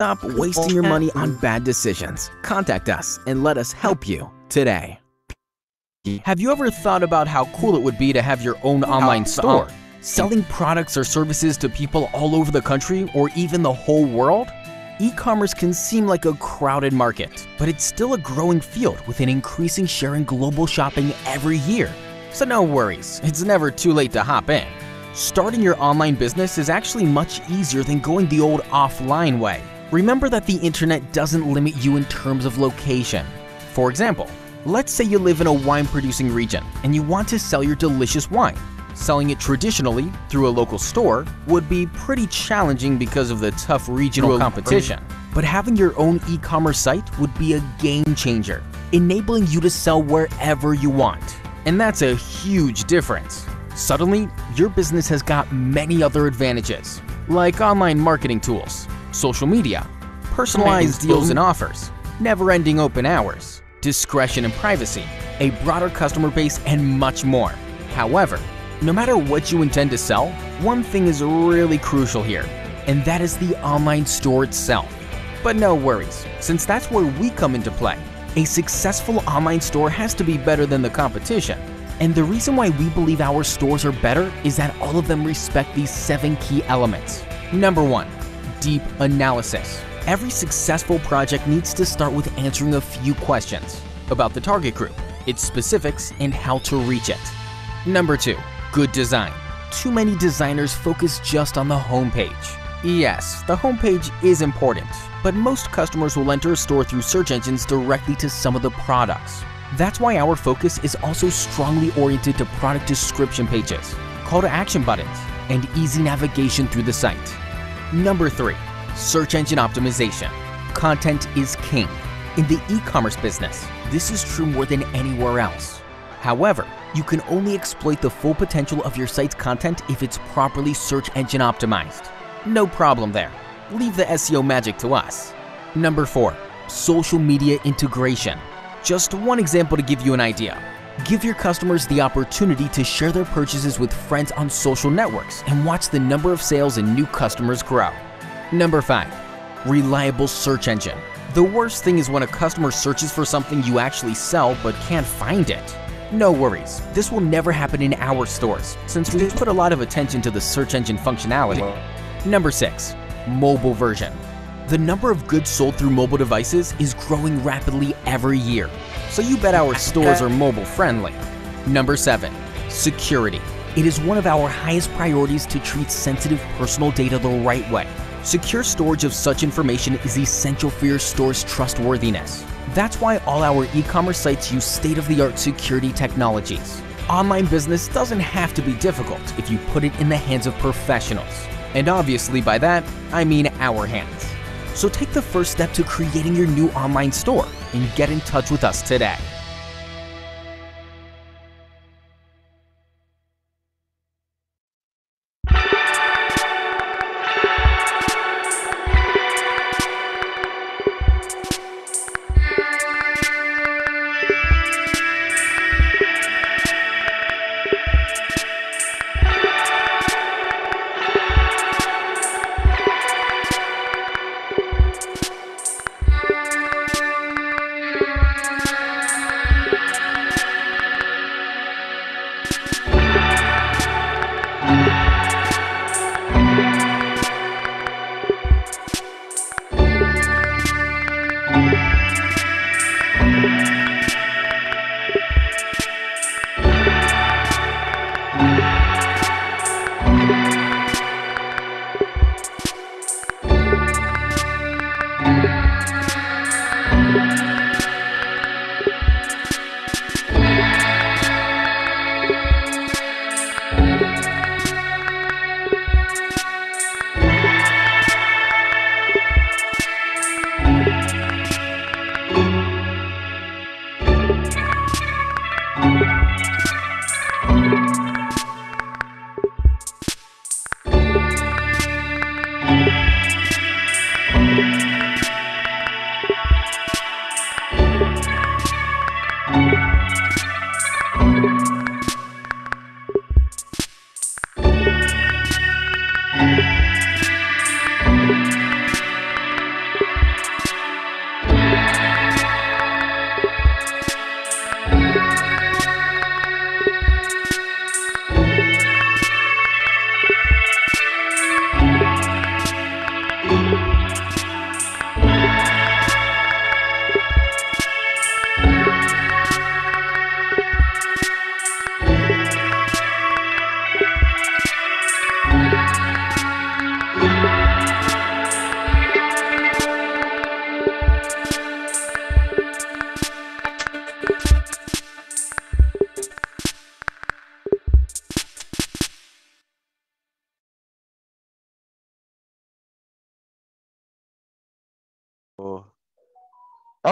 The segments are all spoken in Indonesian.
Stop wasting your money on bad decisions. Contact us and let us help you today. Have you ever thought about how cool it would be to have your own online store? Selling products or services to people all over the country or even the whole world? E-commerce can seem like a crowded market, but it's still a growing field with an increasing share in global shopping every year. So no worries, it's never too late to hop in. Starting your online business is actually much easier than going the old offline way. Remember that the internet doesn't limit you in terms of location. For example, let's say you live in a wine producing region and you want to sell your delicious wine. Selling it traditionally through a local store would be pretty challenging because of the tough regional competition. But having your own e-commerce site would be a game changer, enabling you to sell wherever you want. And that's a huge difference. Suddenly, your business has got many other advantages, like online marketing tools, social media, personalized deals and offers, never-ending open hours, discretion and privacy, a broader customer base, and much more. However, no matter what you intend to sell, one thing is really crucial here, and that is the online store itself. But no worries, since that's where we come into play. A successful online store has to be better than the competition. And the reason why we believe our stores are better is that all of them respect these seven key elements. Number one, deep analysis. Every successful project needs to start with answering a few questions about the target group, its specifics, and how to reach it. Number 2. Good Design Too many designers focus just on the homepage. Yes, the homepage is important, but most customers will enter a store through search engines directly to some of the products. That's why our focus is also strongly oriented to product description pages, call to action buttons, and easy navigation through the site. Number three, search engine optimization. Content is king. In the e-commerce business, this is true more than anywhere else. However, you can only exploit the full potential of your site's content if it's properly search engine optimized. No problem there. Leave the SEO magic to us. Number 4. Social media integration. Just one example to give you an idea. Give your customers the opportunity to share their purchases with friends on social networks and watch the number of sales and new customers grow. Number 5. Reliable Search Engine The worst thing is when a customer searches for something you actually sell but can't find it. No worries, this will never happen in our stores since we put a lot of attention to the search engine functionality. Number 6. Mobile Version the number of goods sold through mobile devices is growing rapidly every year so you bet our stores are mobile friendly. Number 7. Security. It is one of our highest priorities to treat sensitive personal data the right way. Secure storage of such information is essential for your store's trustworthiness. That's why all our e-commerce sites use state-of-the-art security technologies. Online business doesn't have to be difficult if you put it in the hands of professionals. And obviously by that, I mean our hands. So take the first step to creating your new online store and get in touch with us today.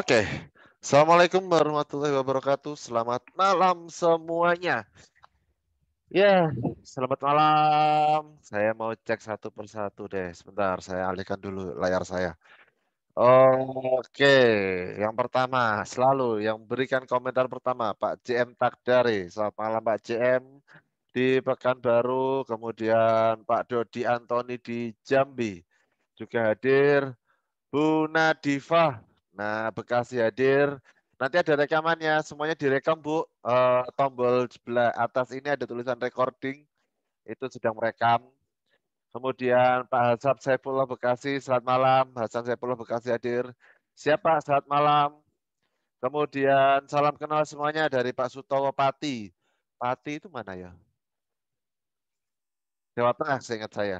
Oke, okay. assalamualaikum warahmatullahi wabarakatuh. Selamat malam semuanya. Ya, yeah. selamat malam. Saya mau cek satu persatu deh. Sebentar, saya alihkan dulu layar saya. Oke, okay. yang pertama selalu yang berikan komentar pertama Pak JM Takdari. Selamat malam Pak JM di Pekanbaru, kemudian Pak Dodi Antoni di Jambi juga hadir. Bu Nadifah Nah, Bekasi hadir. Nanti ada rekamannya, semuanya direkam, Bu. E, tombol sebelah atas ini ada tulisan recording, itu sedang merekam. Kemudian Pak Hasan Saifullah Bekasi, selamat malam. Hasan Saifullah Bekasi hadir. Siapa? Selamat malam. Kemudian salam kenal semuanya dari Pak Sutowo Pati. Pati itu mana ya? Jawa Tengah seingat saya.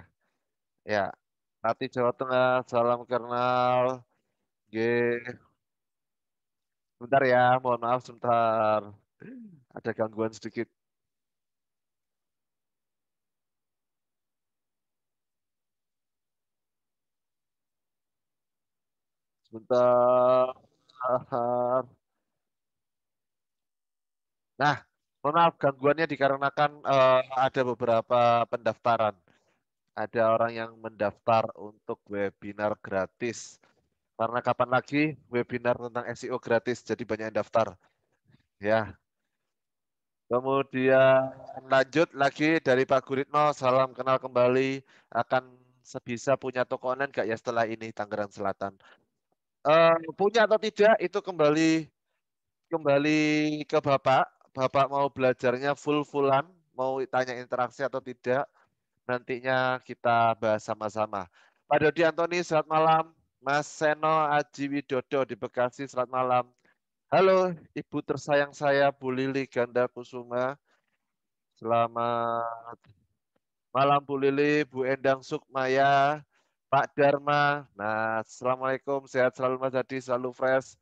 Ya, Pati Jawa Tengah, salam kenal. Oke. Sebentar ya, mohon maaf sebentar. Ada gangguan sedikit. Sebentar. Nah, mohon maaf gangguannya dikarenakan uh, ada beberapa pendaftaran. Ada orang yang mendaftar untuk webinar gratis. Karena kapan lagi webinar tentang SEO gratis, jadi banyak yang daftar. Ya. Kemudian lanjut lagi dari Pak Guritno, salam kenal kembali. Akan sebisa punya toko online gak ya setelah ini Tangerang Selatan? Uh, punya atau tidak itu kembali kembali ke Bapak. Bapak mau belajarnya full-fullan, mau tanya interaksi atau tidak, nantinya kita bahas sama-sama. Pak Dodi Antoni, selamat malam. Mas Seno Aji Widodo di Bekasi, selamat malam. Halo, Ibu tersayang saya, Bu Lili Ganda Kusuma. Selamat malam, Bu Lili, Bu Endang Sukmaya, Pak Dharma. Nah, Assalamualaikum, sehat selalu Mas Hadi, selalu fresh.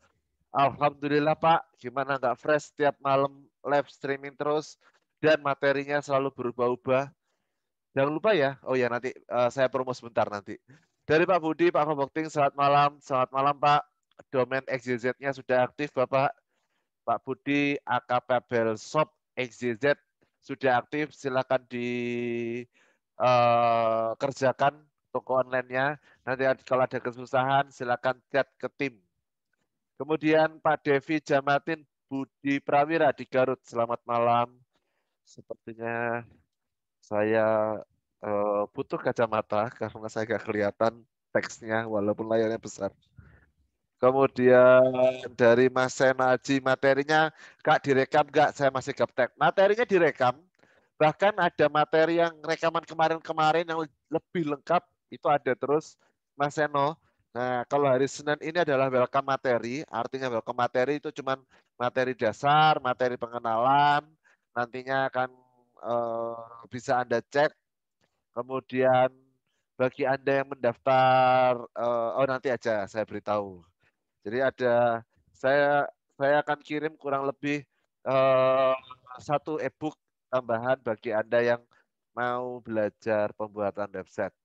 Alhamdulillah Pak, gimana nggak fresh tiap malam live streaming terus dan materinya selalu berubah-ubah. Jangan lupa ya, oh ya nanti uh, saya promo sebentar nanti. Dari Pak Budi, Pak Pembokting, selamat malam. Selamat malam Pak. Domain xjz nya sudah aktif Bapak. Pak Budi, AKP Shop XJZ sudah aktif. Silakan dikerjakan eh, uh, toko online-nya. Nanti kalau ada kesusahan, silakan chat ke tim. Kemudian Pak Devi Jamatin Budi Prawira di Garut. Selamat malam. Sepertinya saya Eh, butuh kacamata karena saya nggak kelihatan teksnya walaupun layarnya besar. Kemudian dari Mas Senaji materinya kak direkam nggak? Saya masih gaptek. Materinya direkam. Bahkan ada materi yang rekaman kemarin-kemarin yang lebih lengkap itu ada terus Mas Seno. Nah, kalau hari Senin ini adalah welcome materi, artinya welcome materi itu cuman materi dasar, materi pengenalan, nantinya akan e, bisa Anda cek Kemudian bagi Anda yang mendaftar uh, oh nanti aja saya beritahu. Jadi ada saya saya akan kirim kurang lebih uh, satu e-book tambahan bagi Anda yang mau belajar pembuatan website.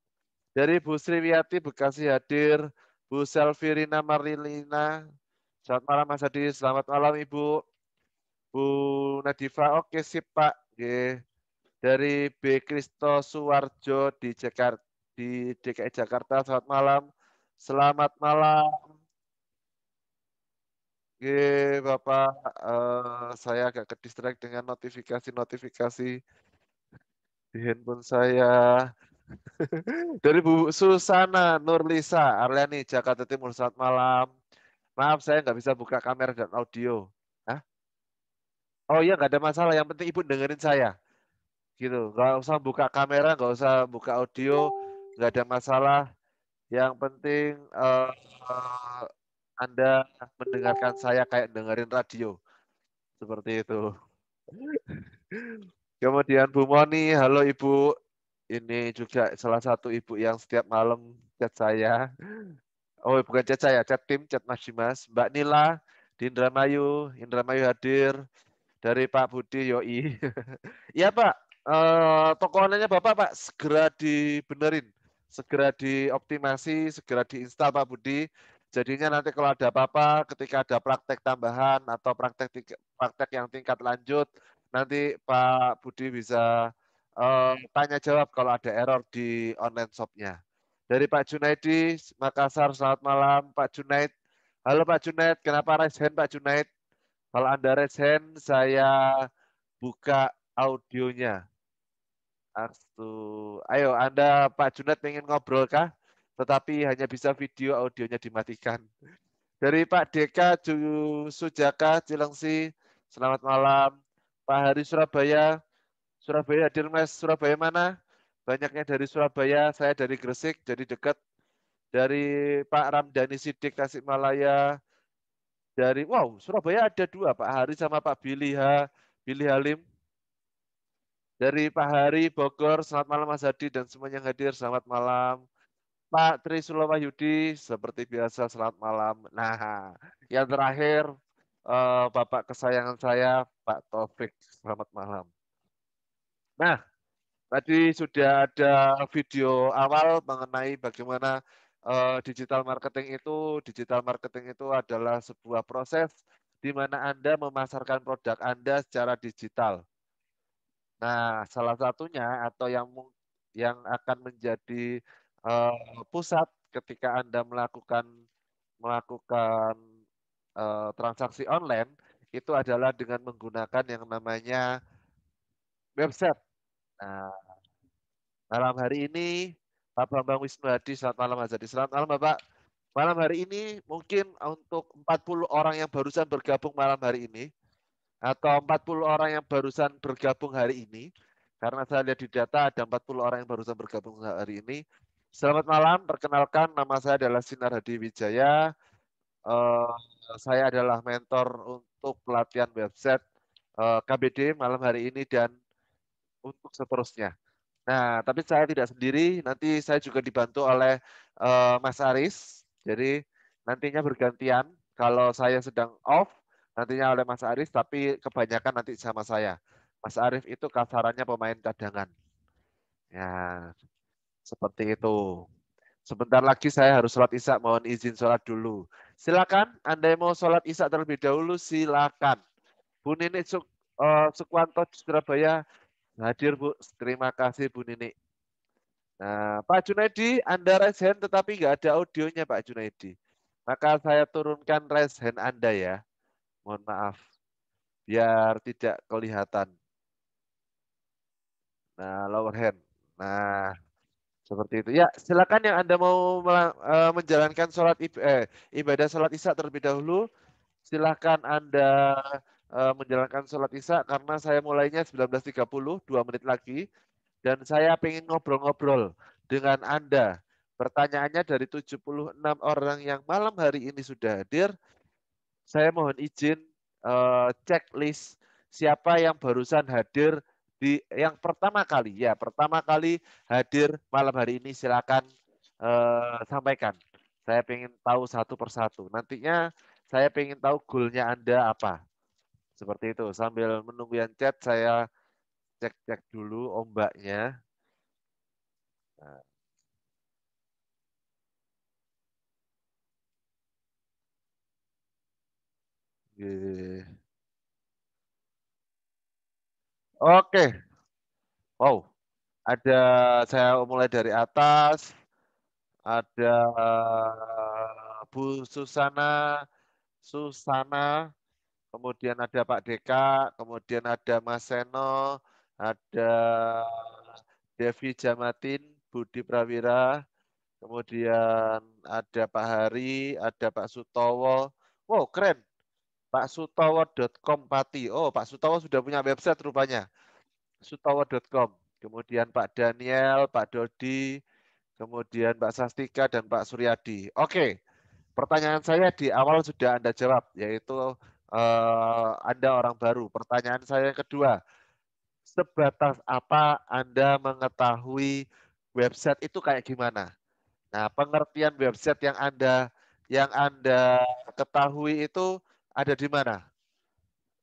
Dari Bu Sriwiyati Bekasi hadir, Bu Selvirina Marilina. Selamat malam Mas Adi, selamat malam Ibu. Bu Nadifa, oke sip Pak. Okay dari B Kristo Suwarjo di di DKI Jakarta. Selamat malam. Selamat malam. Oke, Bapak, eh, saya agak ke dengan notifikasi-notifikasi di handphone saya. Dari Bu Susana Nurlisa Arleni, Jakarta Timur. Selamat malam. Maaf, saya nggak bisa buka kamera dan audio. Oh iya, nggak ada masalah. Yang penting Ibu dengerin saya gitu nggak usah buka kamera nggak usah buka audio nggak ada masalah yang penting uh, uh, anda mendengarkan saya kayak dengerin radio seperti itu kemudian Bu Moni halo ibu ini juga salah satu ibu yang setiap malam chat saya oh bukan chat saya chat tim chat Mas Dimas Mbak Nila di Indramayu Indramayu hadir dari Pak Budi Yoi ya Pak Eh, toko onlinenya Bapak Pak segera dibenerin, segera dioptimasi, segera diinstal Pak Budi. Jadinya nanti kalau ada apa-apa, ketika ada praktek tambahan atau praktek praktek yang tingkat lanjut, nanti Pak Budi bisa eh, tanya jawab kalau ada error di online shopnya. Dari Pak Junaidi, Makassar, selamat malam Pak Junaid. Halo Pak Junaid, kenapa raise hand Pak Junaid? Kalau Anda raise hand, saya buka audionya. Astu, Ayo, Anda Pak Junat ingin ngobrol kah? Tetapi hanya bisa video audionya dimatikan. Dari Pak Deka Sujaka Cilengsi, selamat malam. Pak Hari Surabaya, Surabaya hadir Mas, Surabaya mana? Banyaknya dari Surabaya, saya dari Gresik, jadi dekat. Dari Pak Ramdhani Sidik Tasikmalaya, dari wow Surabaya ada dua Pak Hari sama Pak Biliha ha, Halim dari Pak Hari Bogor. Selamat malam Mas Hadi dan semuanya yang hadir. Selamat malam. Pak Tri Sulawah Yudi, seperti biasa selamat malam. Nah, yang terakhir eh, Bapak kesayangan saya Pak Taufik. Selamat malam. Nah, tadi sudah ada video awal mengenai bagaimana eh, digital marketing itu. Digital marketing itu adalah sebuah proses di mana Anda memasarkan produk Anda secara digital Nah, salah satunya atau yang yang akan menjadi uh, pusat ketika Anda melakukan melakukan uh, transaksi online itu adalah dengan menggunakan yang namanya website. Nah, malam hari ini Pak Bambang Wisnu Hadi, selamat malam Mas Hadi. Selamat malam Bapak. Malam hari ini mungkin untuk 40 orang yang barusan bergabung malam hari ini, atau 40 orang yang barusan bergabung hari ini. Karena saya lihat di data ada 40 orang yang barusan bergabung hari ini. Selamat malam, perkenalkan nama saya adalah Sinar Hadi Wijaya. Eh, saya adalah mentor untuk pelatihan website uh, eh, KBD malam hari ini dan untuk seterusnya. Nah, tapi saya tidak sendiri, nanti saya juga dibantu oleh eh, Mas Aris. Jadi nantinya bergantian, kalau saya sedang off, nantinya oleh Mas Arif tapi kebanyakan nanti sama saya. Mas Arif itu kasarannya pemain cadangan. Ya, seperti itu. Sebentar lagi saya harus sholat isya, mohon izin sholat dulu. Silakan, anda yang mau sholat isya terlebih dahulu, silakan. Bu Nini Suk, uh, Sukwanto Surabaya hadir Bu, terima kasih Bu Nini. Nah, Pak Junaidi, Anda raise hand tetapi nggak ada audionya Pak Junaidi. Maka saya turunkan raise hand Anda ya. Mohon maaf. Biar tidak kelihatan. Nah, lower hand. Nah, seperti itu. Ya, silakan yang Anda mau eh, menjalankan sholat eh, ibadah sholat isya terlebih dahulu. Silakan Anda eh, menjalankan sholat isya karena saya mulainya 19.30, dua menit lagi. Dan saya ingin ngobrol-ngobrol dengan Anda. Pertanyaannya dari 76 orang yang malam hari ini sudah hadir, saya mohon izin uh, checklist siapa yang barusan hadir di yang pertama kali ya pertama kali hadir malam hari ini silakan uh, sampaikan. Saya ingin tahu satu persatu. Nantinya saya ingin tahu goalnya anda apa. Seperti itu. Sambil menunggu yang chat saya cek-cek dulu ombaknya. Nah. Oke. Oke. Wow. Ada saya mulai dari atas. Ada eh, Bu Susana, Susana, kemudian ada Pak Deka, kemudian ada Mas Seno, ada Devi Jamatin, Budi Prawira, kemudian ada Pak Hari, ada Pak Sutowo. Wow, keren pak Sutowo.com pati. Oh, Pak Sutowo sudah punya website rupanya. sutowo.com. Kemudian Pak Daniel, Pak Dodi, kemudian Pak Sastika dan Pak Suryadi. Oke. Pertanyaan saya di awal sudah Anda jawab yaitu eh, Anda orang baru. Pertanyaan saya yang kedua, sebatas apa Anda mengetahui website itu kayak gimana? Nah, pengertian website yang Anda yang Anda ketahui itu ada di mana?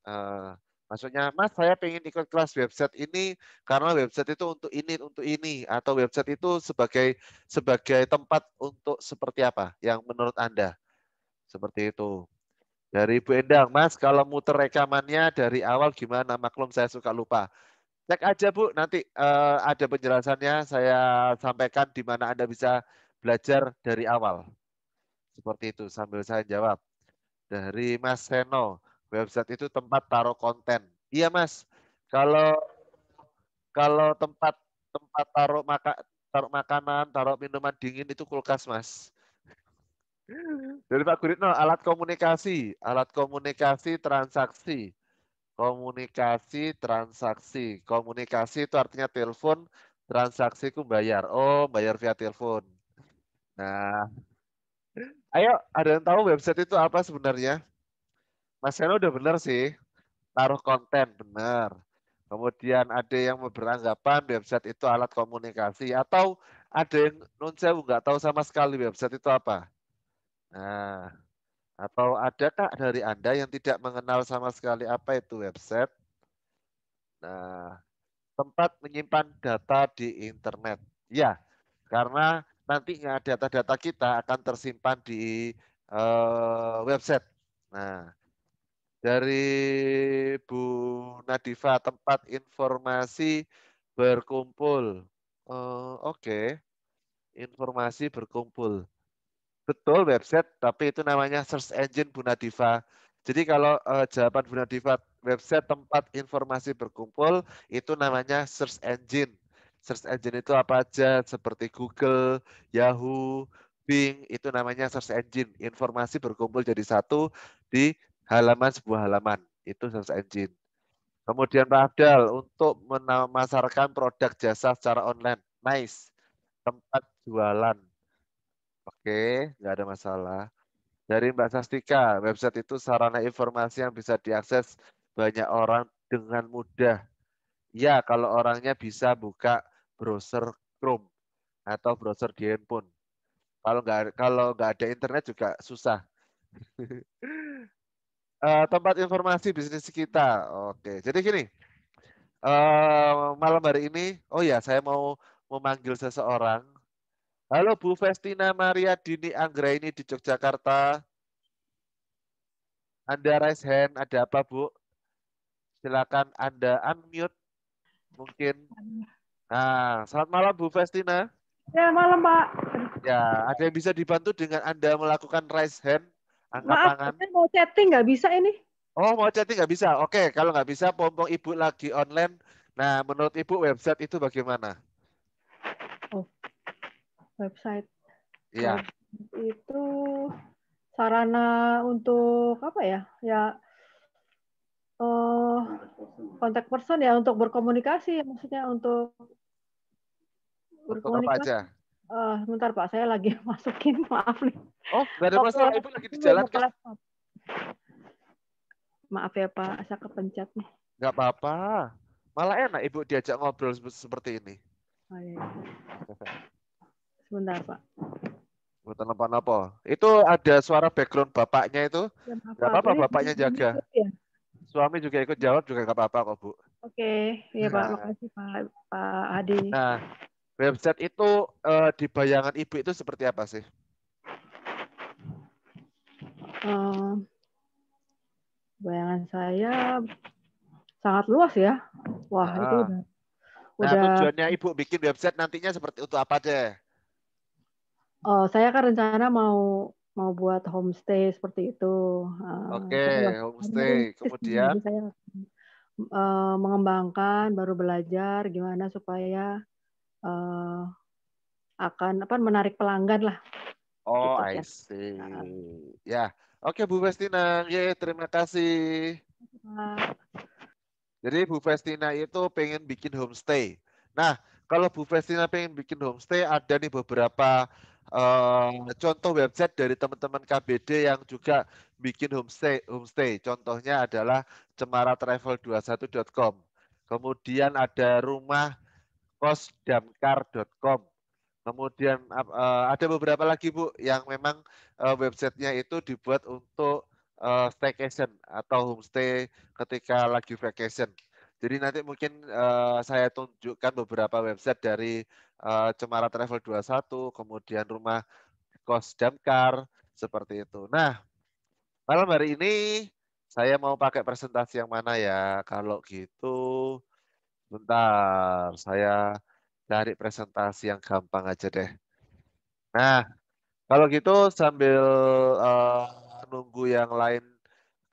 Uh, maksudnya, Mas, saya pengen ikut kelas website ini karena website itu untuk ini, untuk ini, atau website itu sebagai sebagai tempat untuk seperti apa yang menurut Anda? Seperti itu. Dari Bu Endang, Mas, kalau muter rekamannya dari awal gimana? Maklum saya suka lupa. Cek aja Bu, nanti uh, ada penjelasannya saya sampaikan di mana Anda bisa belajar dari awal. Seperti itu sambil saya jawab dari Mas Seno. Website itu tempat taruh konten. Iya Mas. Kalau kalau tempat tempat taruh maka taruh makanan, taruh minuman dingin itu kulkas Mas. Dari Pak Guritno, alat komunikasi, alat komunikasi transaksi. Komunikasi transaksi. Komunikasi itu artinya telepon, transaksi ku bayar. Oh, bayar via telepon. Nah, Ayo, ada yang tahu website itu apa sebenarnya? Mas Seno udah benar sih. Taruh konten, benar. Kemudian ada yang beranggapan website itu alat komunikasi. Atau ada yang non sewu nggak tahu sama sekali website itu apa. Nah, atau ada adakah dari Anda yang tidak mengenal sama sekali apa itu website? Nah, tempat menyimpan data di internet. Ya, karena nantinya data-data kita akan tersimpan di uh, website. Nah, dari Bu Nadifa tempat informasi berkumpul. Uh, Oke, okay. informasi berkumpul. Betul website, tapi itu namanya search engine Bu Nadifa. Jadi kalau uh, jawaban Bu Nadifa website tempat informasi berkumpul itu namanya search engine search engine itu apa aja seperti Google, Yahoo, Bing itu namanya search engine. Informasi berkumpul jadi satu di halaman sebuah halaman itu search engine. Kemudian Pak Abdal untuk memasarkan produk jasa secara online. Nice. Tempat jualan. Oke, nggak ada masalah. Dari Mbak Sastika, website itu sarana informasi yang bisa diakses banyak orang dengan mudah Ya, kalau orangnya bisa buka browser Chrome atau browser di handphone. Kalau nggak kalau nggak ada internet juga susah. Eh, tempat informasi bisnis kita. Oke, jadi gini. Eh, malam hari ini, oh ya, saya mau memanggil seseorang. Halo Bu Festina Maria Dini Anggra ini di Yogyakarta. Anda raise hand, ada apa Bu? Silakan Anda unmute mungkin. Nah, selamat malam Bu Festina. Ya, malam Pak. Ya, ada yang bisa dibantu dengan Anda melakukan raise hand, angkat tangan. Maaf, mau chatting nggak bisa ini. Oh, mau chatting nggak bisa. Oke, kalau nggak bisa, pompong Ibu lagi online. Nah, menurut Ibu website itu bagaimana? Oh, website. Iya. Itu sarana untuk apa ya? Ya, oh, kontak person ya untuk berkomunikasi ya, maksudnya untuk berkomunikasi. Uh, eh, sebentar Pak, saya lagi masukin, maaf nih. Oh, dari ada masalah, Ibu lagi di jalan Maaf ya Pak, saya kepencet nih. Nggak apa-apa, malah enak Ibu diajak ngobrol seperti ini. Oh, iya, iya. Sebentar Pak. Bukan apa-apa. Itu ada suara background bapaknya itu. Ya, apa-apa, bapaknya jaga. Ya. Suami juga ikut jawab juga nggak apa-apa kok Bu. Oke, okay. iya Pak. Nah. Makasih Pak Pak Adi. Nah, website itu uh, di bayangan Ibu itu seperti apa sih? Uh, bayangan saya sangat luas ya. Wah, nah. itu ah. udah, nah, tujuannya Ibu bikin website nantinya seperti itu apa deh? Oh, saya kan rencana mau mau buat homestay seperti itu. Oke, okay, homestay. Kemudian saya eh, mengembangkan, baru belajar gimana supaya eh, akan apa menarik pelanggan lah. Oh, gitu, I see. Ya. Nah. ya. Oke, Bu Festina. yeah, terima kasih. Jadi Bu Festina itu pengen bikin homestay. Nah, kalau Bu Festina pengen bikin homestay, ada nih beberapa uh, contoh website dari teman-teman KBD yang juga bikin homestay. homestay. Contohnya adalah cemaratravel21.com. Kemudian ada rumah kosdamkar.com. Kemudian uh, ada beberapa lagi Bu yang memang uh, websitenya itu dibuat untuk uh, staycation atau homestay ketika lagi vacation. Jadi nanti mungkin uh, saya tunjukkan beberapa website dari Eh, Cemara Travel 21, kemudian rumah kos Damkar, seperti itu. Nah, malam hari ini saya mau pakai presentasi yang mana ya? Kalau gitu, bentar saya cari presentasi yang gampang aja deh. Nah, kalau gitu sambil uh, nunggu yang lain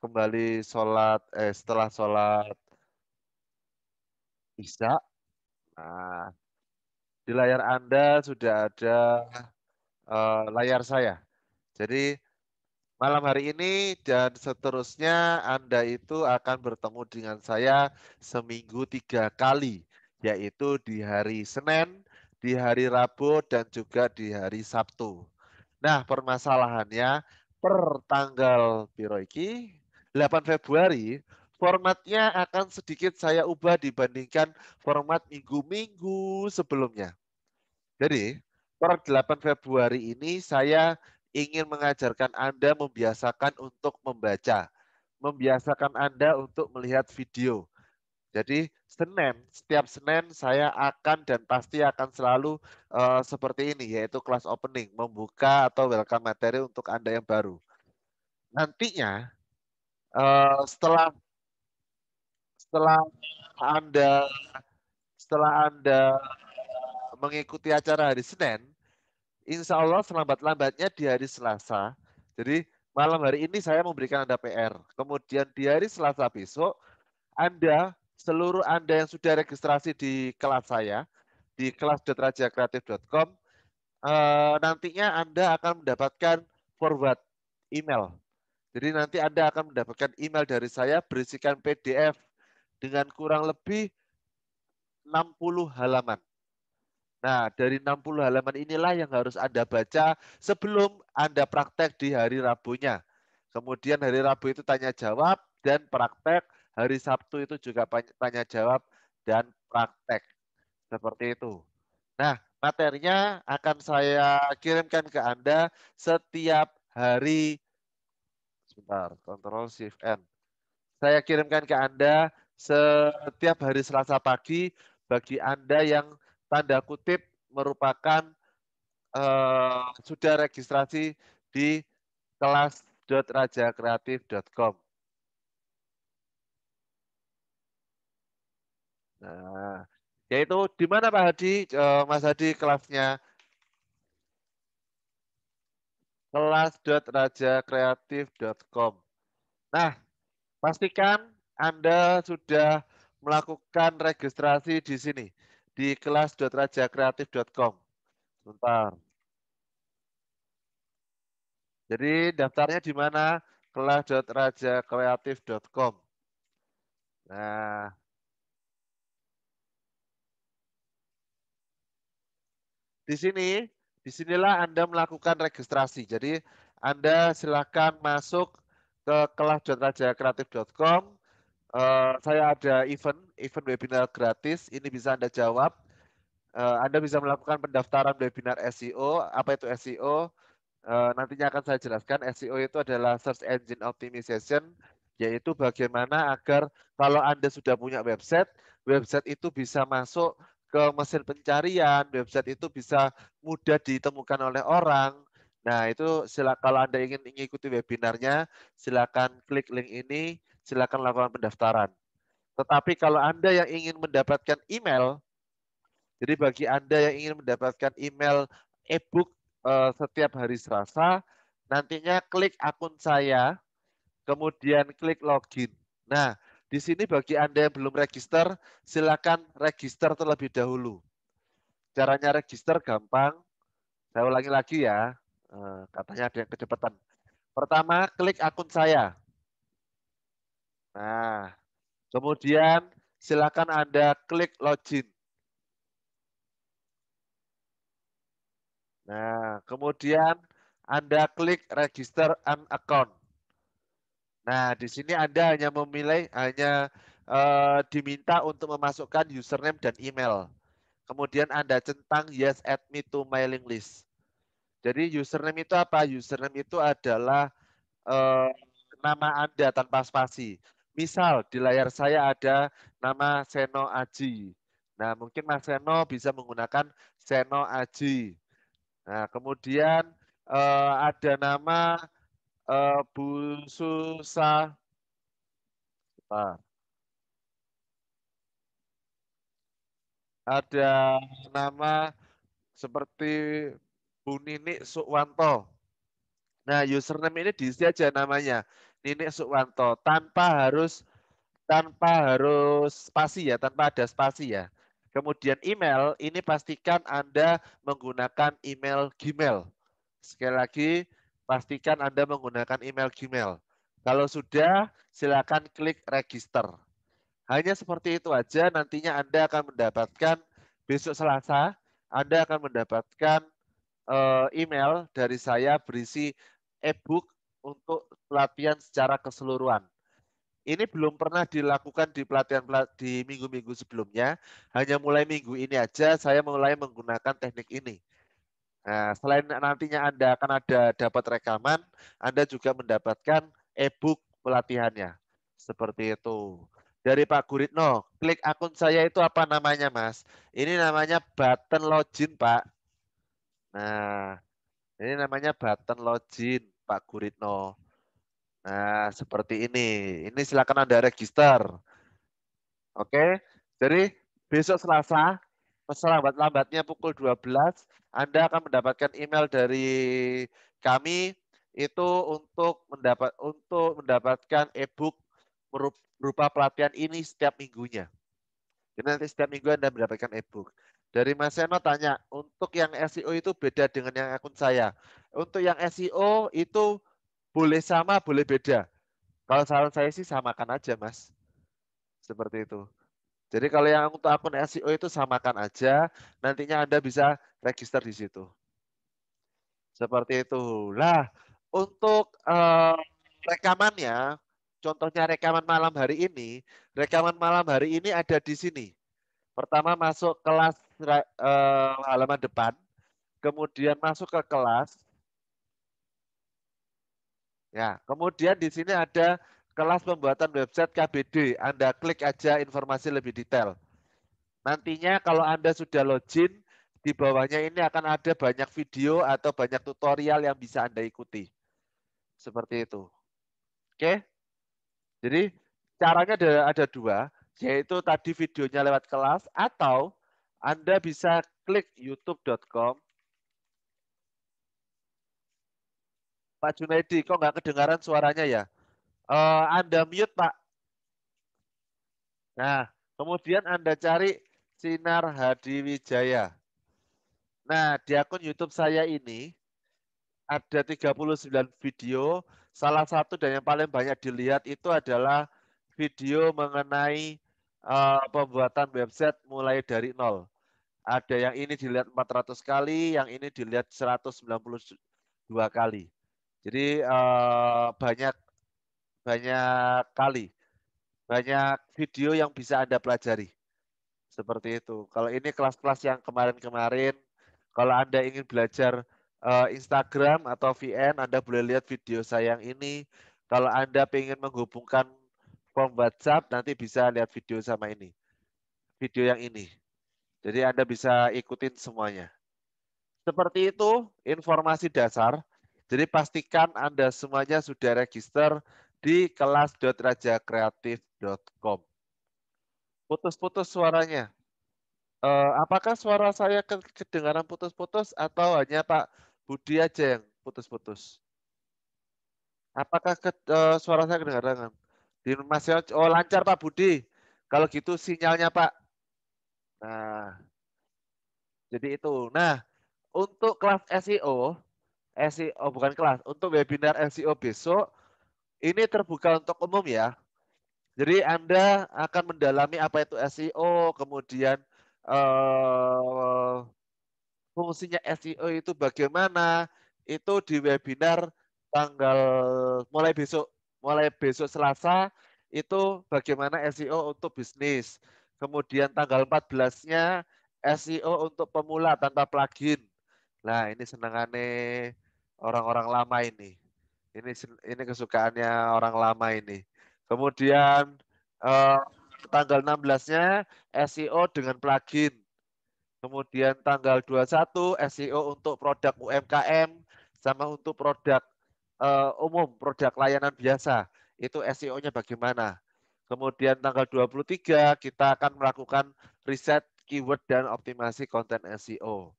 kembali sholat, eh setelah sholat bisa. Nah, di layar Anda sudah ada uh, layar saya. Jadi malam hari ini dan seterusnya Anda itu akan bertemu dengan saya seminggu tiga kali, yaitu di hari Senin, di hari Rabu, dan juga di hari Sabtu. Nah, permasalahannya per tanggal Piroiki, 8 Februari formatnya akan sedikit saya ubah dibandingkan format minggu-minggu sebelumnya. Jadi, per 8 Februari ini saya ingin mengajarkan Anda membiasakan untuk membaca, membiasakan Anda untuk melihat video. Jadi Senin, setiap Senin saya akan dan pasti akan selalu uh, seperti ini, yaitu kelas opening, membuka atau welcome materi untuk Anda yang baru. Nantinya uh, setelah setelah Anda setelah Anda mengikuti acara hari Senin, insya Allah selambat-lambatnya di hari Selasa. Jadi malam hari ini saya memberikan Anda PR. Kemudian di hari Selasa besok, Anda, seluruh Anda yang sudah registrasi di kelas saya, di kelas.rajakreatif.com, eh, nantinya Anda akan mendapatkan forward email. Jadi nanti Anda akan mendapatkan email dari saya berisikan PDF dengan kurang lebih 60 halaman. Nah, dari 60 halaman inilah yang harus Anda baca sebelum Anda praktek di hari Rabunya. Kemudian hari Rabu itu tanya jawab dan praktek, hari Sabtu itu juga tanya jawab dan praktek. Seperti itu. Nah, materinya akan saya kirimkan ke Anda setiap hari sebentar, kontrol Shift N. Saya kirimkan ke Anda setiap hari Selasa pagi bagi Anda yang tanda kutip merupakan uh, sudah registrasi di kelas.rajakreatif.com. Nah, yaitu di mana Pak Hadi, uh, Mas Hadi kelasnya? kelas.rajakreatif.com. Nah, pastikan anda sudah melakukan registrasi di sini di kelas.rajakreatif.com. Sebentar. Jadi daftarnya di mana? kelas.rajakreatif.com. Nah, di sini, di sinilah Anda melakukan registrasi. Jadi Anda silakan masuk ke kelas.rajakreatif.com Uh, saya ada event, event webinar gratis. Ini bisa Anda jawab. Uh, Anda bisa melakukan pendaftaran webinar SEO. Apa itu SEO? Uh, eh, nantinya akan saya jelaskan. SEO itu adalah Search Engine Optimization, yaitu bagaimana agar kalau Anda sudah punya website, website itu bisa masuk ke mesin pencarian, website itu bisa mudah ditemukan oleh orang. Nah, itu sila, kalau Anda ingin mengikuti webinarnya, silakan klik link ini silakan lakukan pendaftaran. Tetapi kalau Anda yang ingin mendapatkan email, jadi bagi Anda yang ingin mendapatkan email e-book eh, setiap hari Selasa, nantinya klik akun saya, kemudian klik login. Nah, di sini bagi Anda yang belum register, silakan register terlebih dahulu. Caranya register gampang. Saya ulangi lagi ya, eh, katanya ada yang kecepatan. Pertama, klik akun saya. Nah, kemudian silakan Anda klik login. Nah, kemudian Anda klik register an account. Nah, di sini Anda hanya memilih hanya eh, diminta untuk memasukkan username dan email. Kemudian Anda centang yes add me to mailing list. Jadi username itu apa? Username itu adalah eh, nama Anda tanpa spasi. Misal di layar saya ada nama Seno Aji. Nah, mungkin Mas Seno bisa menggunakan Seno Aji. Nah, kemudian eh, ada nama eh, Bu Susa. Ada nama seperti Bu Nini Sukwanto. Nah, username ini diisi aja namanya. Nini Sukwanto tanpa harus tanpa harus spasi ya, tanpa ada spasi ya. Kemudian email, ini pastikan Anda menggunakan email Gmail. Sekali lagi, pastikan Anda menggunakan email Gmail. Kalau sudah, silakan klik register. Hanya seperti itu aja, nantinya Anda akan mendapatkan besok Selasa, Anda akan mendapatkan eh, email dari saya berisi e-book untuk pelatihan secara keseluruhan. Ini belum pernah dilakukan di pelatihan di minggu-minggu sebelumnya. Hanya mulai minggu ini aja saya mulai menggunakan teknik ini. Nah, selain nantinya Anda akan ada dapat rekaman, Anda juga mendapatkan e-book pelatihannya. Seperti itu. Dari Pak Guritno, klik akun saya itu apa namanya, Mas? Ini namanya button login, Pak. Nah, ini namanya button login. Pak Guritno. Nah, seperti ini. Ini silakan Anda register. Oke. Jadi besok Selasa selambat-lambatnya pukul 12 Anda akan mendapatkan email dari kami itu untuk mendapat untuk mendapatkan e-book berupa pelatihan ini setiap minggunya. Jadi nanti setiap minggu Anda mendapatkan e-book. Dari Mas Seno tanya, untuk yang SEO itu beda dengan yang akun saya. Untuk yang SEO itu boleh sama, boleh beda. Kalau saran saya sih samakan aja, Mas. Seperti itu. Jadi kalau yang untuk akun SEO itu samakan aja, nantinya Anda bisa register di situ. Seperti itu. Lah, untuk eh, rekamannya, contohnya rekaman malam hari ini, rekaman malam hari ini ada di sini. Pertama masuk kelas eh, halaman depan, kemudian masuk ke kelas, Ya, kemudian di sini ada kelas pembuatan website KBD. Anda klik aja informasi lebih detail. Nantinya kalau Anda sudah login, di bawahnya ini akan ada banyak video atau banyak tutorial yang bisa Anda ikuti. Seperti itu. Oke? Jadi caranya ada, ada dua, yaitu tadi videonya lewat kelas atau Anda bisa klik youtube.com Pak Junaidi, kok nggak kedengaran suaranya ya? Uh, Anda mute, Pak. Nah, kemudian Anda cari Sinar Hadi Wijaya. Nah, di akun YouTube saya ini ada 39 video. Salah satu dan yang paling banyak dilihat itu adalah video mengenai uh, pembuatan website mulai dari nol. Ada yang ini dilihat 400 kali, yang ini dilihat 192 kali. Jadi uh, banyak banyak kali banyak video yang bisa Anda pelajari. Seperti itu. Kalau ini kelas-kelas yang kemarin-kemarin, kalau Anda ingin belajar uh, Instagram atau VN, Anda boleh lihat video saya yang ini. Kalau Anda ingin menghubungkan form WhatsApp, nanti bisa lihat video sama ini. Video yang ini. Jadi Anda bisa ikutin semuanya. Seperti itu informasi dasar. Jadi pastikan Anda semuanya sudah register di kelas.rajakreatif.com. Putus-putus suaranya. Eh, apakah suara saya kedengaran putus-putus atau hanya Pak Budi aja yang putus-putus? Apakah ke, uh, suara saya kedengaran? Di masih oh lancar Pak Budi. Kalau gitu sinyalnya Pak. Nah, jadi itu. Nah, untuk kelas SEO SEO bukan kelas, untuk webinar SEO besok ini terbuka untuk umum ya. Jadi Anda akan mendalami apa itu SEO, kemudian uh, fungsinya SEO itu bagaimana, itu di webinar tanggal mulai besok, mulai besok Selasa itu bagaimana SEO untuk bisnis. Kemudian tanggal 14-nya SEO untuk pemula tanpa plugin. Nah, ini senengane orang-orang lama ini. Ini ini kesukaannya orang lama ini. Kemudian eh, tanggal 16-nya SEO dengan plugin. Kemudian tanggal 21 SEO untuk produk UMKM sama untuk produk eh, umum, produk layanan biasa. Itu SEO-nya bagaimana? Kemudian tanggal 23 kita akan melakukan riset keyword dan optimasi konten SEO.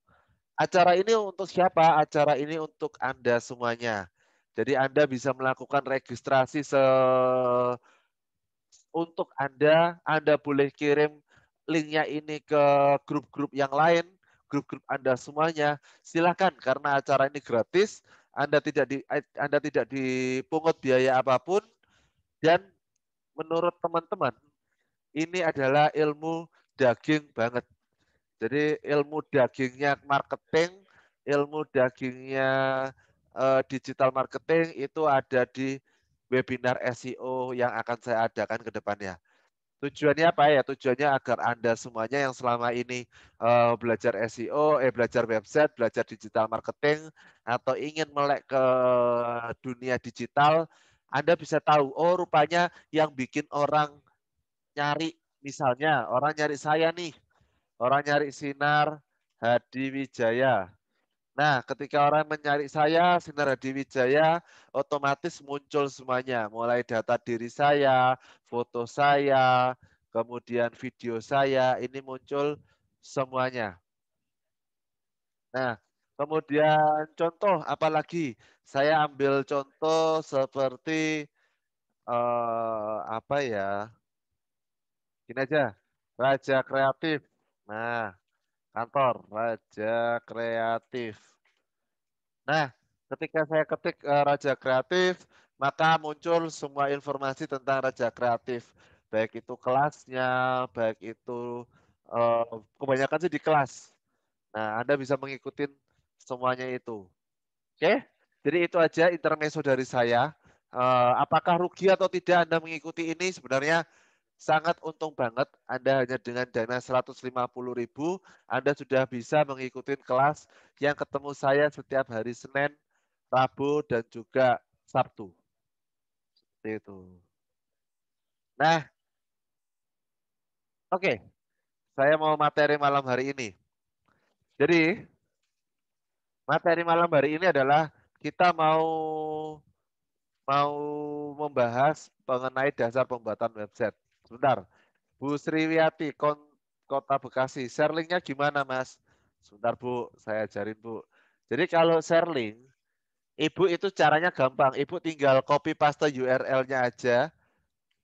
Acara ini untuk siapa? Acara ini untuk Anda semuanya. Jadi Anda bisa melakukan registrasi se untuk Anda, Anda boleh kirim linknya ini ke grup-grup yang lain, grup-grup Anda semuanya. Silakan karena acara ini gratis, Anda tidak di eh, Anda tidak dipungut biaya apapun dan menurut teman-teman ini adalah ilmu daging banget. Jadi ilmu dagingnya marketing, ilmu dagingnya uh, digital marketing itu ada di webinar SEO yang akan saya adakan ke depannya. Tujuannya apa ya? Tujuannya agar Anda semuanya yang selama ini uh, belajar SEO, eh belajar website, belajar digital marketing atau ingin melek ke dunia digital, Anda bisa tahu oh rupanya yang bikin orang nyari misalnya orang nyari saya nih Orang nyari sinar Hadi Wijaya. Nah, ketika orang mencari saya, sinar Hadi Wijaya, otomatis muncul semuanya. Mulai data diri saya, foto saya, kemudian video saya, ini muncul semuanya. Nah, kemudian contoh apalagi? Saya ambil contoh seperti eh, apa ya? Gini aja, Raja Kreatif. Nah, kantor Raja Kreatif. Nah, ketika saya ketik uh, Raja Kreatif, maka muncul semua informasi tentang Raja Kreatif, baik itu kelasnya, baik itu uh, kebanyakan sih di kelas. Nah, Anda bisa mengikuti semuanya itu. Oke, okay? jadi itu aja intermezzo dari saya. Uh, apakah rugi atau tidak Anda mengikuti ini sebenarnya Sangat untung banget Anda hanya dengan dana 150.000 Anda sudah bisa mengikuti kelas yang ketemu saya setiap hari Senin, Rabu dan juga Sabtu. Seperti itu. Nah, oke. Okay. Saya mau materi malam hari ini. Jadi, materi malam hari ini adalah kita mau mau membahas mengenai dasar pembuatan website. Sebentar. Bu Sriwiyati, Kota Bekasi. Share linknya gimana, Mas? Sebentar, Bu. Saya ajarin, Bu. Jadi kalau share link, Ibu itu caranya gampang. Ibu tinggal copy paste URL-nya aja.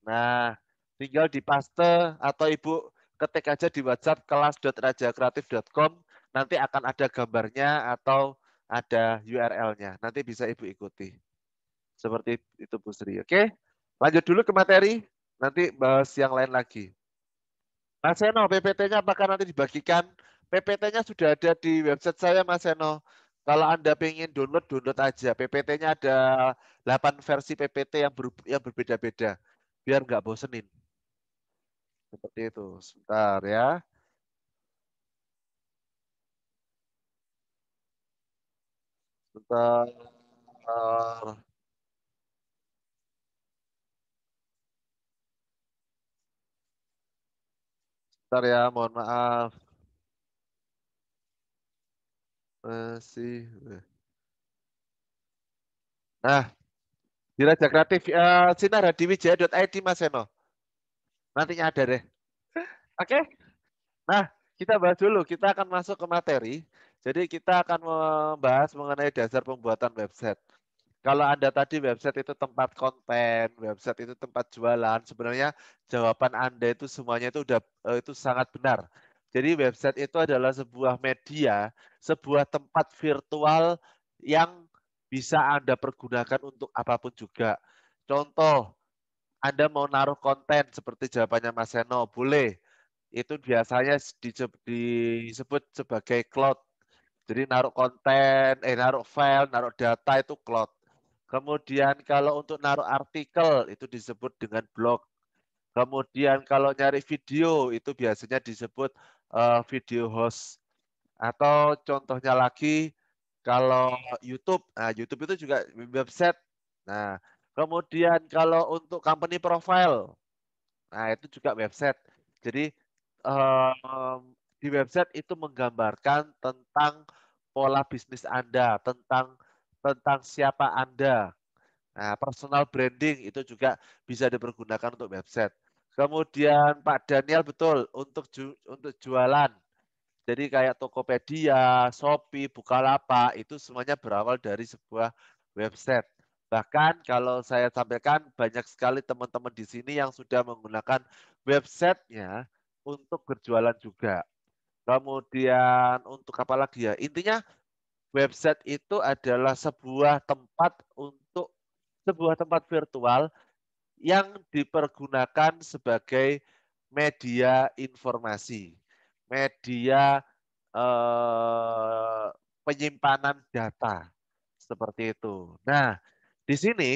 Nah, tinggal di paste atau Ibu ketik aja di WhatsApp kelas.rajakreatif.com nanti akan ada gambarnya atau ada URL-nya. Nanti bisa Ibu ikuti. Seperti itu Bu Sri. Oke, lanjut dulu ke materi. Nanti bahas yang lain lagi. Mas Eno, PPT-nya apakah nanti dibagikan? PPT-nya sudah ada di website saya, Mas Eno. Kalau Anda ingin download, download aja. PPT-nya ada 8 versi PPT yang, ber, yang berbeda-beda. Biar nggak bosenin. Seperti itu. Sebentar ya. Sebentar. Bentar ya, mohon maaf. Masih. Eh. Nah, Diraja Kreatif, uh, sinar hadiwijaya.id Mas Eno. Nantinya ada deh. Ya. Oke. Okay? Nah, kita bahas dulu. Kita akan masuk ke materi. Jadi kita akan membahas mengenai dasar pembuatan website. Kalau Anda tadi website itu tempat konten, website itu tempat jualan, sebenarnya jawaban Anda itu semuanya itu udah eh, itu sangat benar. Jadi website itu adalah sebuah media, sebuah tempat virtual yang bisa Anda pergunakan untuk apapun juga. Contoh, Anda mau naruh konten seperti jawabannya Mas Seno, boleh. Itu biasanya disebut sebagai cloud. Jadi naruh konten, eh naruh file, naruh data itu cloud. Kemudian kalau untuk naruh artikel itu disebut dengan blog. Kemudian kalau nyari video itu biasanya disebut uh, video host. Atau contohnya lagi kalau YouTube, nah YouTube itu juga website. Nah, kemudian kalau untuk company profile, nah itu juga website. Jadi uh, di website itu menggambarkan tentang pola bisnis Anda, tentang tentang siapa Anda. Nah, personal branding itu juga bisa dipergunakan untuk website. Kemudian Pak Daniel betul untuk ju untuk jualan. Jadi kayak Tokopedia, Shopee, Bukalapak itu semuanya berawal dari sebuah website. Bahkan kalau saya sampaikan banyak sekali teman-teman di sini yang sudah menggunakan websitenya untuk berjualan juga. Kemudian untuk apa lagi ya? Intinya website itu adalah sebuah tempat untuk sebuah tempat virtual yang dipergunakan sebagai media informasi, media eh, penyimpanan data seperti itu. Nah, di sini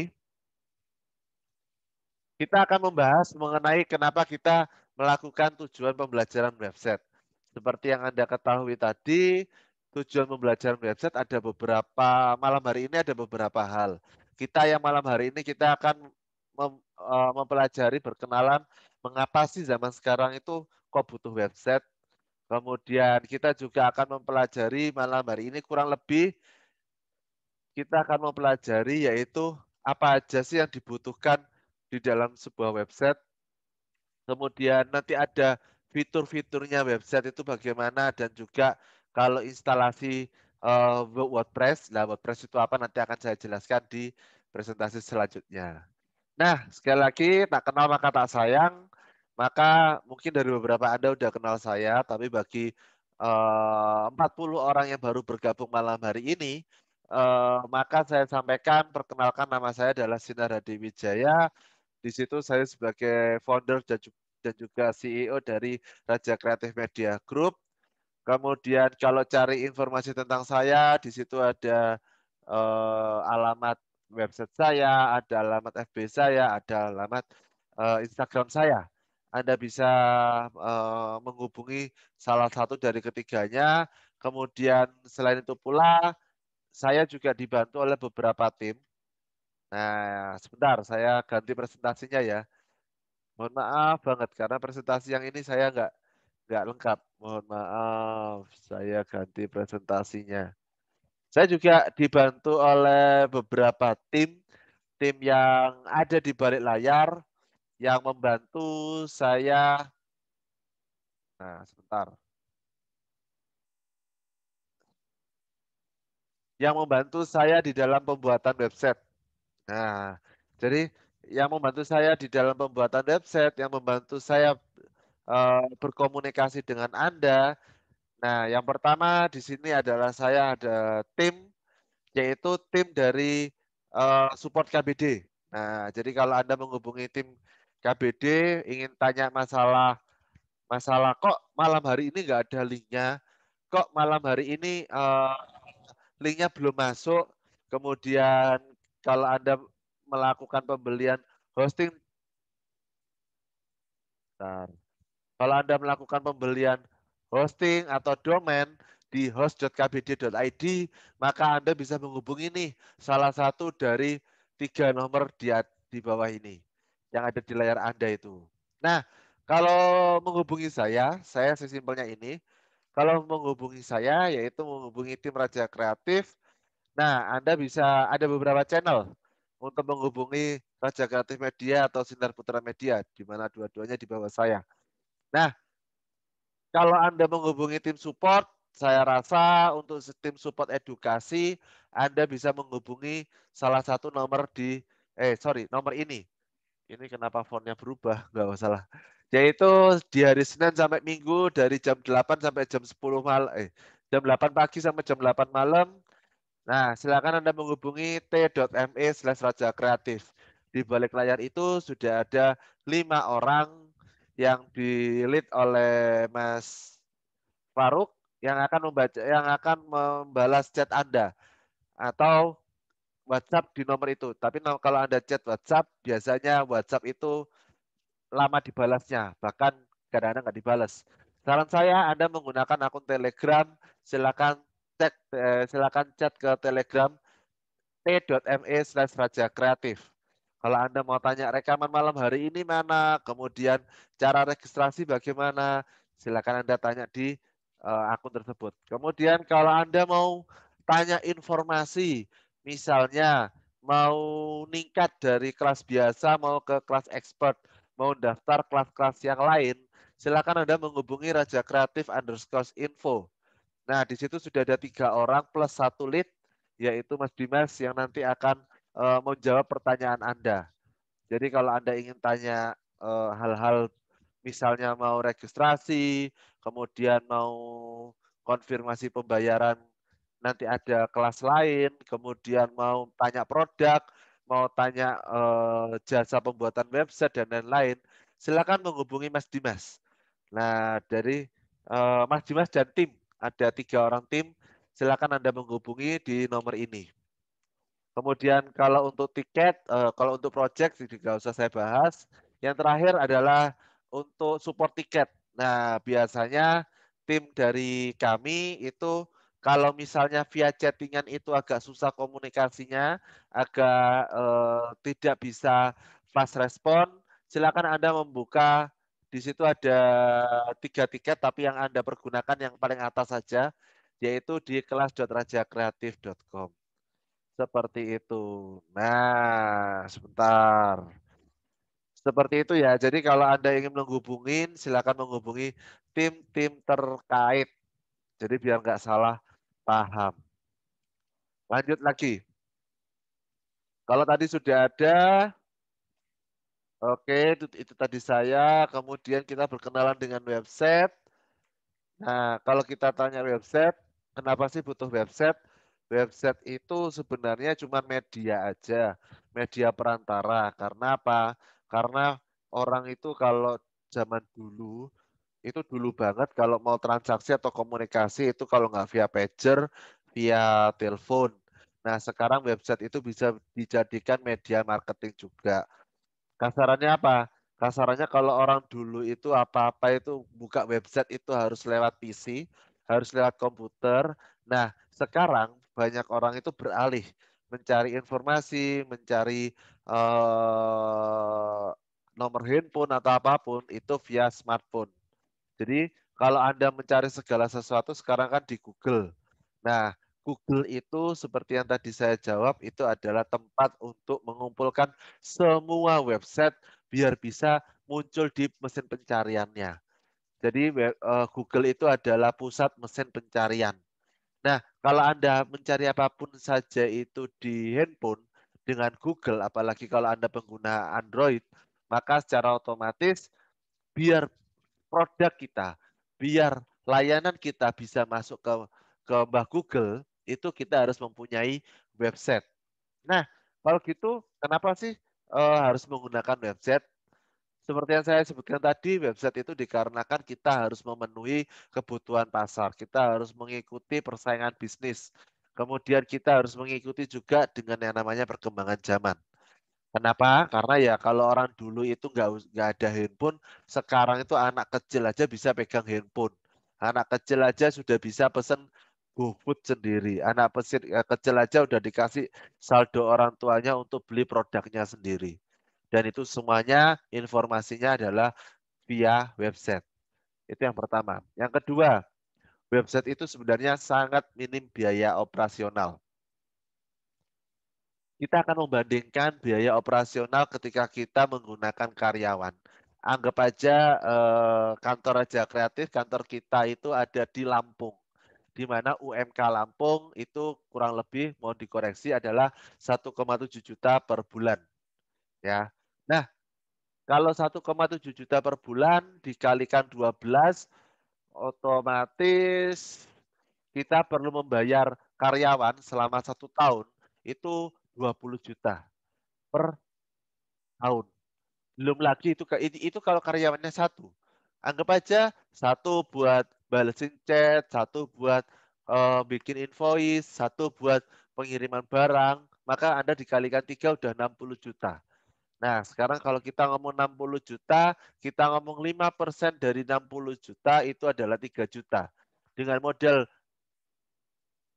kita akan membahas mengenai kenapa kita melakukan tujuan pembelajaran website. Seperti yang Anda ketahui tadi, tujuan pembelajaran website ada beberapa malam hari ini ada beberapa hal. Kita yang malam hari ini kita akan mem, uh, mempelajari berkenalan mengapa sih zaman sekarang itu kok butuh website. Kemudian kita juga akan mempelajari malam hari ini kurang lebih kita akan mempelajari yaitu apa aja sih yang dibutuhkan di dalam sebuah website. Kemudian nanti ada fitur-fiturnya website itu bagaimana dan juga kalau instalasi uh, WordPress, nah WordPress itu apa nanti akan saya jelaskan di presentasi selanjutnya. Nah, sekali lagi tak kenal maka tak sayang. Maka mungkin dari beberapa Anda sudah kenal saya, tapi bagi eh, uh, 40 orang yang baru bergabung malam hari ini, uh, maka saya sampaikan perkenalkan nama saya adalah Sinar Hadi Wijaya. Di situ saya sebagai founder dan juga CEO dari Raja Kreatif Media Group. Kemudian kalau cari informasi tentang saya, di situ ada uh, alamat website saya, ada alamat FB saya, ada alamat uh, Instagram saya. Anda bisa uh, menghubungi salah satu dari ketiganya. Kemudian selain itu pula, saya juga dibantu oleh beberapa tim. Nah, sebentar, saya ganti presentasinya ya. Mohon maaf banget karena presentasi yang ini saya nggak nggak lengkap. Mohon maaf, saya ganti presentasinya. Saya juga dibantu oleh beberapa tim, tim yang ada di balik layar yang membantu saya. Nah, sebentar. Yang membantu saya di dalam pembuatan website. Nah, jadi yang membantu saya di dalam pembuatan website, yang membantu saya Eh, berkomunikasi dengan Anda. Nah, yang pertama di sini adalah saya ada tim, yaitu tim dari uh, support KBD. Nah, jadi kalau Anda menghubungi tim KBD, ingin tanya masalah masalah kok malam hari ini nggak ada linknya, kok malam hari ini uh, linknya belum masuk, kemudian kalau Anda melakukan pembelian hosting, Bentar. Kalau Anda melakukan pembelian hosting atau domain di host.kbd.id, maka Anda bisa menghubungi nih salah satu dari tiga nomor di, di bawah ini yang ada di layar Anda itu. Nah, kalau menghubungi saya, saya sesimpelnya ini. Kalau menghubungi saya, yaitu menghubungi tim Raja Kreatif. Nah, Anda bisa, ada beberapa channel untuk menghubungi Raja Kreatif Media atau Sinar Putra Media, di mana dua-duanya di bawah saya. Nah, kalau Anda menghubungi tim support, saya rasa untuk tim support edukasi Anda bisa menghubungi salah satu nomor di eh sorry nomor ini. Ini kenapa fontnya berubah? nggak masalah. Yaitu di hari Senin sampai Minggu dari jam 8 sampai jam 10 malam eh jam 8 pagi sampai jam 8 malam. Nah, silakan Anda menghubungi tme kreatif. Di balik layar itu sudah ada lima orang yang di oleh Mas Faruk yang akan membaca yang akan membalas chat Anda atau WhatsApp di nomor itu. Tapi kalau Anda chat WhatsApp, biasanya WhatsApp itu lama dibalasnya, bahkan kadang-kadang nggak dibalas. Saran saya Anda menggunakan akun Telegram, silakan chat eh, silakan chat ke Telegram t.me slash raja kreatif. Kalau Anda mau tanya rekaman malam hari ini mana, kemudian cara registrasi bagaimana, silakan Anda tanya di uh, akun tersebut. Kemudian kalau Anda mau tanya informasi, misalnya mau ningkat dari kelas biasa mau ke kelas expert, mau daftar kelas-kelas yang lain, silakan Anda menghubungi Raja Kreatif underscore info. Nah, di situ sudah ada tiga orang plus satu lead, yaitu Mas Dimas yang nanti akan uh, menjawab pertanyaan Anda. Jadi kalau Anda ingin tanya eh, hal-hal uh, misalnya mau registrasi, kemudian mau konfirmasi pembayaran nanti ada kelas lain, kemudian mau tanya produk, mau tanya uh, jasa pembuatan website dan lain-lain, silakan menghubungi Mas Dimas. Nah, dari uh, Mas Dimas dan tim, ada tiga orang tim, silakan Anda menghubungi di nomor ini. Kemudian kalau untuk tiket, eh, kalau untuk project tidak usah saya bahas. Yang terakhir adalah untuk support tiket. Nah, biasanya tim dari kami itu kalau misalnya via chattingan itu agak susah komunikasinya, agak eh, tidak bisa fast respon, silakan Anda membuka di situ ada tiga tiket tapi yang Anda pergunakan yang paling atas saja yaitu di kelas.rajakreatif.com. Seperti itu. Nah, sebentar. Seperti itu ya. Jadi kalau Anda ingin menghubungin, silakan menghubungi tim-tim terkait. Jadi biar nggak salah paham. Lanjut lagi. Kalau tadi sudah ada, oke, itu, itu tadi saya. Kemudian kita berkenalan dengan website. Nah, kalau kita tanya website, kenapa sih butuh website? website itu sebenarnya cuma media aja, media perantara. Karena apa? Karena orang itu kalau zaman dulu itu dulu banget kalau mau transaksi atau komunikasi itu kalau nggak via pager, via telepon. Nah, sekarang website itu bisa dijadikan media marketing juga. Kasarannya apa? Kasarannya kalau orang dulu itu apa-apa itu buka website itu harus lewat PC, harus lewat komputer. Nah, sekarang banyak orang itu beralih mencari informasi, mencari uh, nomor handphone atau apapun itu via smartphone. Jadi kalau Anda mencari segala sesuatu sekarang kan di Google. Nah, Google itu seperti yang tadi saya jawab itu adalah tempat untuk mengumpulkan semua website biar bisa muncul di mesin pencariannya. Jadi eh, Google itu adalah pusat mesin pencarian. Nah, kalau Anda mencari apapun saja itu di handphone dengan Google, apalagi kalau Anda pengguna Android, maka secara otomatis biar produk kita, biar layanan kita bisa masuk ke ke Mbah Google, itu kita harus mempunyai website. Nah, kalau gitu kenapa sih uh, harus menggunakan website? seperti yang saya sebutkan tadi, website itu dikarenakan kita harus memenuhi kebutuhan pasar, kita harus mengikuti persaingan bisnis. Kemudian kita harus mengikuti juga dengan yang namanya perkembangan zaman. Kenapa? Karena ya kalau orang dulu itu nggak nggak ada handphone, sekarang itu anak kecil aja bisa pegang handphone. Anak kecil aja sudah bisa pesen GoFood sendiri. Anak pesir, eh, kecil aja sudah dikasih saldo orang tuanya untuk beli produknya sendiri dan itu semuanya informasinya adalah via website. Itu yang pertama. Yang kedua, website itu sebenarnya sangat minim biaya operasional. Kita akan membandingkan biaya operasional ketika kita menggunakan karyawan. Anggap aja eh, kantor aja kreatif, kantor kita itu ada di Lampung di mana UMK Lampung itu kurang lebih mau dikoreksi adalah 1,7 juta per bulan. Ya. Nah, kalau 1,7 juta per bulan dikalikan 12, otomatis kita perlu membayar karyawan selama satu tahun itu 20 juta per tahun. Belum lagi itu itu kalau karyawannya satu. Anggap aja satu buat balasin chat, satu buat uh, bikin invoice, satu buat pengiriman barang, maka Anda dikalikan tiga udah 60 juta. Nah, sekarang kalau kita ngomong 60 juta, kita ngomong 5% dari 60 juta itu adalah 3 juta. Dengan modal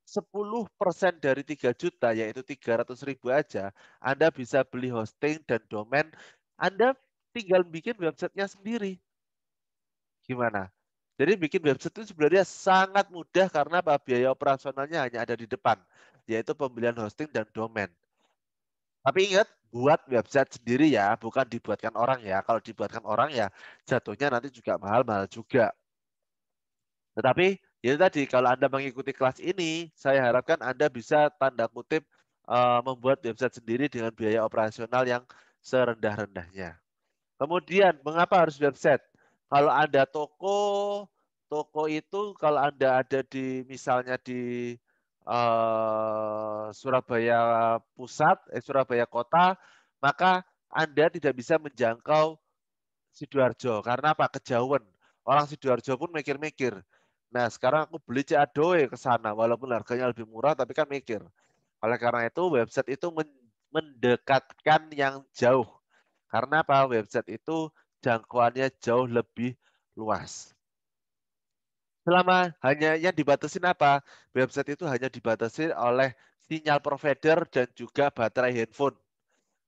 10% dari 3 juta, yaitu 300 ribu aja, Anda bisa beli hosting dan domain. Anda tinggal bikin websitenya sendiri. Gimana? Jadi bikin website itu sebenarnya sangat mudah karena biaya operasionalnya hanya ada di depan, yaitu pembelian hosting dan domain. Tapi ingat, buat website sendiri ya, bukan dibuatkan orang ya. Kalau dibuatkan orang ya jatuhnya nanti juga mahal-mahal juga. Tetapi ya tadi kalau Anda mengikuti kelas ini, saya harapkan Anda bisa tanda kutip eh, membuat website sendiri dengan biaya operasional yang serendah-rendahnya. Kemudian, mengapa harus website? Kalau Anda toko, toko itu kalau Anda ada di misalnya di Eh, Surabaya Pusat, eh, Surabaya Kota, maka Anda tidak bisa menjangkau Sidoarjo. Karena apa? Kejauhan. Orang Sidoarjo pun mikir-mikir. Nah, sekarang aku beli Cadoe ke sana, walaupun harganya lebih murah, tapi kan mikir. Oleh karena itu, website itu mendekatkan yang jauh. Karena apa? Website itu jangkauannya jauh lebih luas selama hanya yang dibatasin apa? Website itu hanya dibatasi oleh sinyal provider dan juga baterai handphone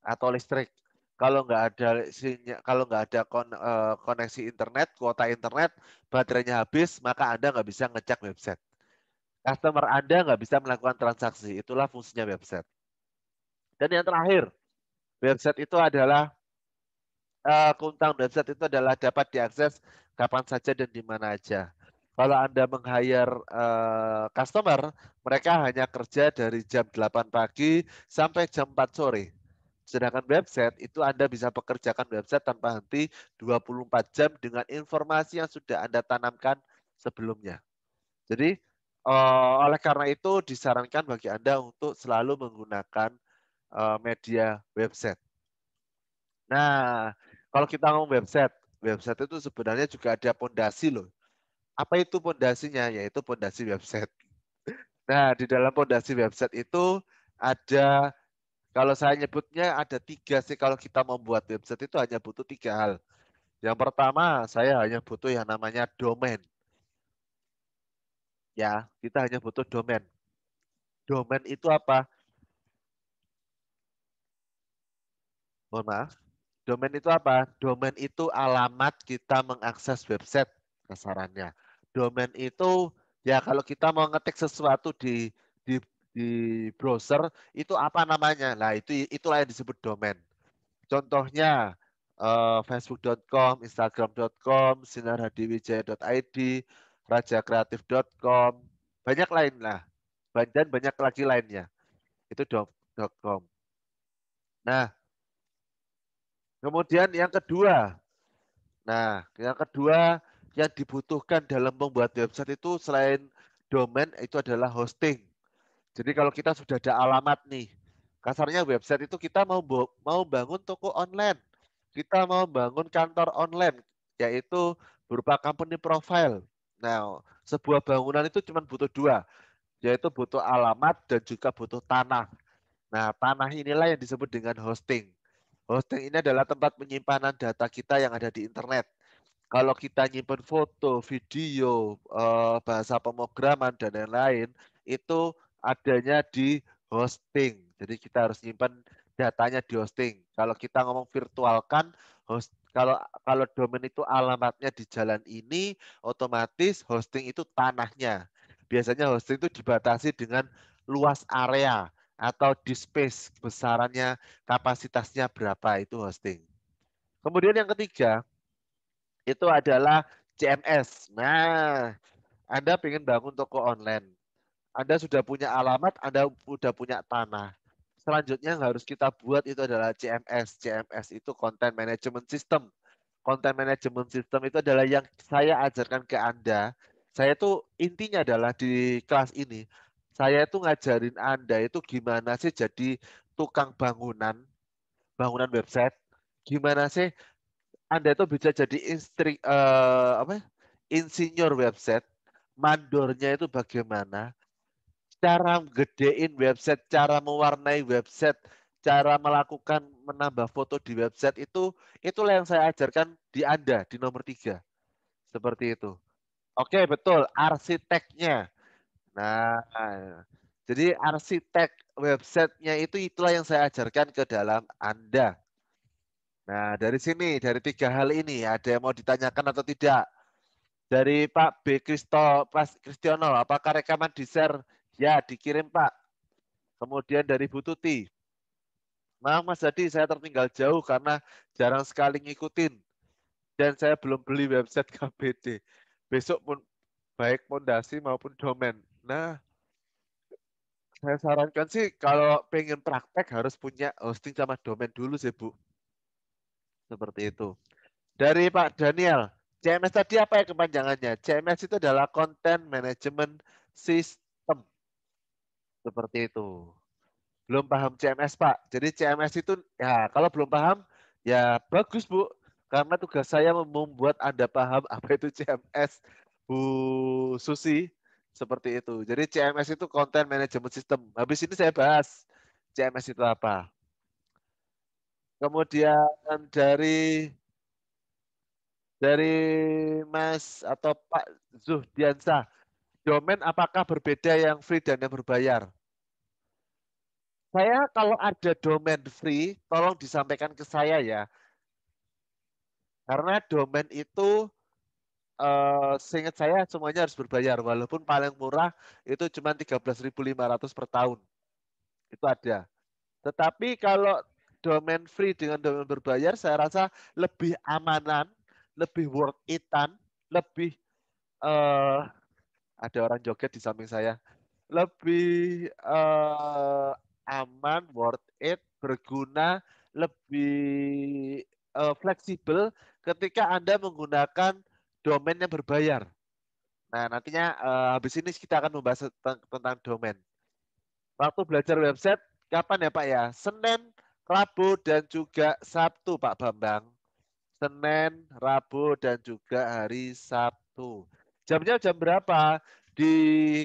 atau listrik. Kalau nggak ada sinyal, kalau nggak ada eh, koneksi internet, kuota internet, baterainya habis, maka Anda nggak bisa ngecek website. Customer Anda nggak bisa melakukan transaksi. Itulah fungsinya website. Dan yang terakhir, website itu adalah uh, kuntang website itu adalah dapat diakses kapan saja dan di mana aja. Kalau Anda meng-hire uh, customer, mereka hanya kerja dari jam 8 pagi sampai jam 4 sore. Sedangkan website itu Anda bisa pekerjakan website tanpa henti 24 jam dengan informasi yang sudah Anda tanamkan sebelumnya. Jadi uh, oleh karena itu disarankan bagi Anda untuk selalu menggunakan uh, media website. Nah, kalau kita ngomong website, website itu sebenarnya juga ada pondasi loh. Apa itu pondasinya? Yaitu pondasi website. Nah, di dalam pondasi website itu ada kalau saya nyebutnya ada tiga sih kalau kita membuat website itu hanya butuh tiga hal. Yang pertama saya hanya butuh yang namanya domain. Ya, kita hanya butuh domain. Domain itu apa? Mohon maaf. Domain itu apa? Domain itu alamat kita mengakses website sasarannya. Domain itu ya kalau kita mau ngetik sesuatu di di di browser itu apa namanya? Nah, itu itulah yang disebut domain. Contohnya uh, eh, facebook.com, instagram.com, sinarhadiwijaya.id, rajakreatif.com, banyak lain lah. Dan banyak lagi lainnya. Itu .com. Nah, kemudian yang kedua. Nah, yang kedua yang dibutuhkan dalam membuat website itu selain domain itu adalah hosting. Jadi kalau kita sudah ada alamat nih, kasarnya website itu kita mau mau bangun toko online, kita mau bangun kantor online, yaitu berupa company profile. Nah, sebuah bangunan itu cuma butuh dua, yaitu butuh alamat dan juga butuh tanah. Nah, tanah inilah yang disebut dengan hosting. Hosting ini adalah tempat penyimpanan data kita yang ada di internet kalau kita nyimpen foto, video, eh, bahasa pemrograman dan lain-lain itu adanya di hosting. Jadi kita harus nyimpen datanya di hosting. Kalau kita ngomong virtualkan host kalau kalau domain itu alamatnya di jalan ini, otomatis hosting itu tanahnya. Biasanya hosting itu dibatasi dengan luas area atau di space besarannya kapasitasnya berapa itu hosting. Kemudian yang ketiga, itu adalah CMS. Nah, Anda ingin bangun toko online. Anda sudah punya alamat, Anda sudah punya tanah. Selanjutnya yang harus kita buat itu adalah CMS. CMS itu Content Management System. Content Management System itu adalah yang saya ajarkan ke Anda. Saya itu intinya adalah di kelas ini, saya itu ngajarin Anda itu gimana sih jadi tukang bangunan, bangunan website. Gimana sih anda itu bisa jadi instri, uh, apa ya, insinyur website, mandornya itu bagaimana, cara gedein website, cara mewarnai website, cara melakukan menambah foto di website itu itulah yang saya ajarkan di Anda di nomor tiga seperti itu. Oke betul arsiteknya. Nah jadi arsitek websitenya itu itulah yang saya ajarkan ke dalam Anda Nah, dari sini, dari tiga hal ini, ada yang mau ditanyakan atau tidak? Dari Pak B. Kristo, Pak Kristiono, apakah rekaman di share? Ya, dikirim Pak. Kemudian dari Bu Tuti. Maaf Mas Jadi, saya tertinggal jauh karena jarang sekali ngikutin. Dan saya belum beli website KBD. Besok pun baik pondasi maupun domain. Nah, saya sarankan sih kalau pengen praktek harus punya hosting sama domain dulu sih, Bu. Seperti itu. Dari Pak Daniel, CMS tadi apa ya kepanjangannya? CMS itu adalah Content Management System. Seperti itu. Belum paham CMS, Pak. Jadi CMS itu, ya kalau belum paham, ya bagus, Bu. Karena tugas saya membuat Anda paham apa itu CMS, Bu Susi. Seperti itu. Jadi CMS itu Content Management System. Habis ini saya bahas CMS itu apa. Kemudian dari dari Mas atau Pak Zuhdiansah, domain apakah berbeda yang free dan yang berbayar? Saya kalau ada domain free, tolong disampaikan ke saya ya. Karena domain itu eh, seingat saya semuanya harus berbayar, walaupun paling murah itu cuma 13.500 per tahun. Itu ada. Tetapi kalau domain free dengan domain berbayar saya rasa lebih amanan, lebih worth itan, lebih uh, ada orang joget di samping saya. Lebih uh, aman, worth it, berguna, lebih uh, fleksibel ketika Anda menggunakan domain yang berbayar. Nah, nantinya uh, habis ini kita akan membahas tentang, tentang domain. Waktu belajar website, kapan ya Pak ya? Senin Rabu dan juga Sabtu, Pak Bambang. Senin, Rabu, dan juga hari Sabtu. Jamnya jam berapa? Di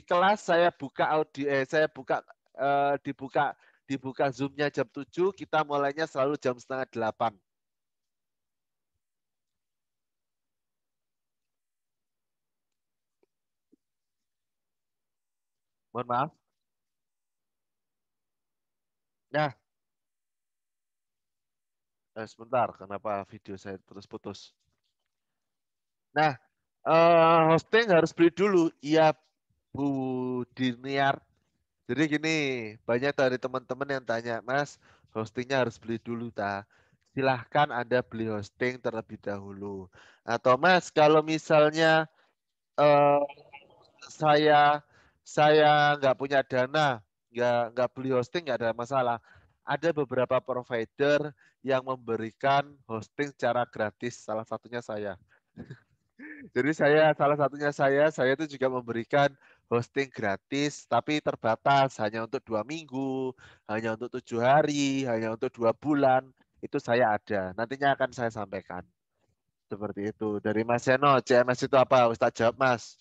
kelas saya buka audio, eh, saya buka eh, dibuka dibuka zoomnya jam 7, kita mulainya selalu jam setengah delapan. Mohon maaf. Nah, eh, sebentar, kenapa video saya terus putus Nah, eh, hosting harus beli dulu. Iya, Bu Diniar. Jadi gini, banyak dari teman-teman yang tanya, Mas, hostingnya harus beli dulu, ta? Silahkan Anda beli hosting terlebih dahulu. Atau Mas, kalau misalnya eh, saya saya nggak punya dana, nggak nggak beli hosting nggak ada masalah ada beberapa provider yang memberikan hosting secara gratis, salah satunya saya. Jadi saya salah satunya saya, saya itu juga memberikan hosting gratis, tapi terbatas hanya untuk dua minggu, hanya untuk tujuh hari, hanya untuk dua bulan. Itu saya ada. Nantinya akan saya sampaikan. Seperti itu. Dari Mas Seno, CMS itu apa? Ustaz jawab Mas.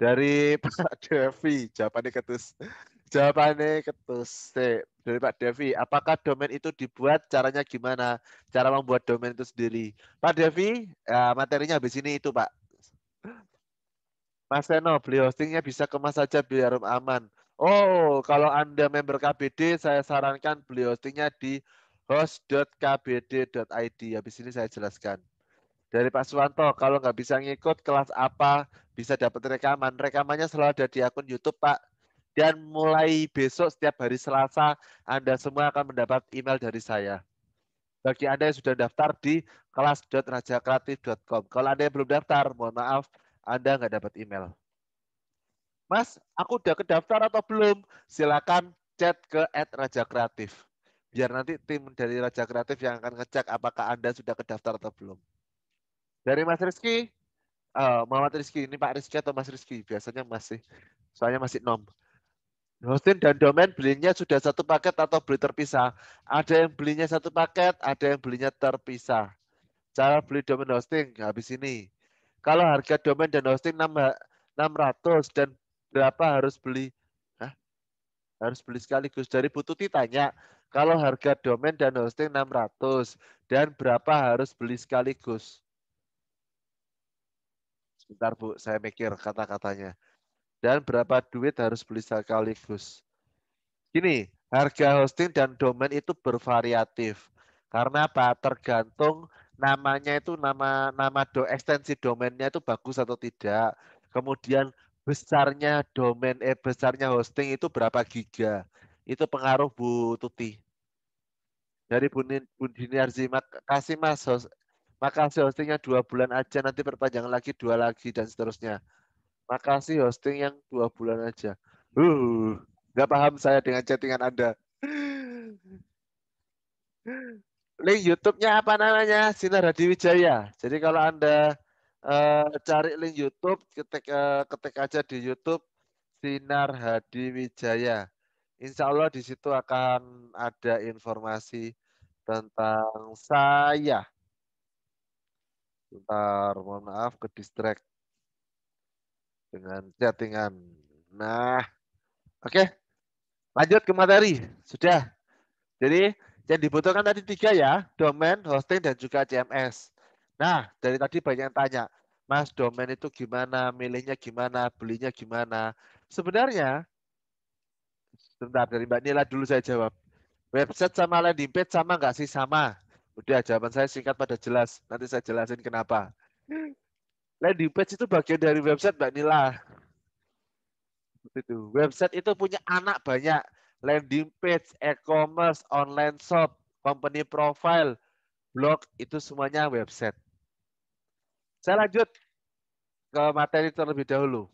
Dari Pak Devi, jawabannya ketus. Jawabannya ketus. Dari Pak Devi, apakah domain itu dibuat caranya gimana? Cara membuat domain itu sendiri. Pak Devi, ya, materinya habis ini itu Pak. Mas Seno, beli hostingnya bisa kemas saja biar aman. Oh, kalau Anda member KBD, saya sarankan beli hostingnya di host.kbd.id. Habis ini saya jelaskan. Dari Pak Suwanto, kalau nggak bisa ngikut kelas apa, bisa dapat rekaman. Rekamannya selalu ada di akun YouTube, Pak. Dan mulai besok setiap hari Selasa, Anda semua akan mendapat email dari saya. Bagi Anda yang sudah daftar di kelas.rajakreatif.com. Kalau Anda yang belum daftar, mohon maaf, Anda nggak dapat email. Mas, aku udah kedaftar atau belum? Silakan chat ke kreatif Biar nanti tim dari Raja Kreatif yang akan ngecek apakah Anda sudah kedaftar atau belum. Dari Mas Rizky, uh, eh, Muhammad Rizky, ini Pak Rizky atau Mas Rizky? Biasanya masih, soalnya masih nom hosting dan domain belinya sudah satu paket atau beli terpisah. Ada yang belinya satu paket, ada yang belinya terpisah. Cara beli domain hosting habis ini. Kalau harga domain dan hosting 600 dan berapa harus beli? Hah? Harus beli sekaligus. Dari butuh tanya, kalau harga domain dan hosting 600 dan berapa harus beli sekaligus? Sebentar Bu, saya mikir kata-katanya dan berapa duit harus beli sekaligus. Gini, harga hosting dan domain itu bervariatif. Karena apa? Tergantung namanya itu nama nama do ekstensi domainnya itu bagus atau tidak. Kemudian besarnya domain eh besarnya hosting itu berapa giga. Itu pengaruh Bu Tuti. Dari Bu, Dini Arzi, kasih Mas host, makasih hostingnya dua bulan aja, nanti perpanjang lagi dua lagi dan seterusnya. Makasih hosting yang dua bulan aja. Uh, nggak paham saya dengan chattingan Anda. Link YouTube-nya apa namanya? Sinar Hadi Wijaya. Jadi kalau Anda uh, cari link YouTube, ketik, uh, ketik aja di YouTube Sinar Hadi Wijaya. Insya Allah di situ akan ada informasi tentang saya. Bentar, mohon maaf ke distract dengan chattingan. Nah, oke. Okay. Lanjut ke materi. Sudah. Jadi yang dibutuhkan tadi tiga ya, domain, hosting, dan juga CMS. Nah, dari tadi banyak yang tanya, Mas, domain itu gimana, milihnya gimana, belinya gimana. Sebenarnya, sebentar dari Mbak Nila dulu saya jawab. Website sama landing page sama nggak sih? Sama. Udah, jawaban saya singkat pada jelas. Nanti saya jelasin kenapa landing page itu bagian dari website Mbak Nila. itu. Website itu punya anak banyak. Landing page, e-commerce, online shop, company profile, blog, itu semuanya website. Saya lanjut ke materi terlebih dahulu.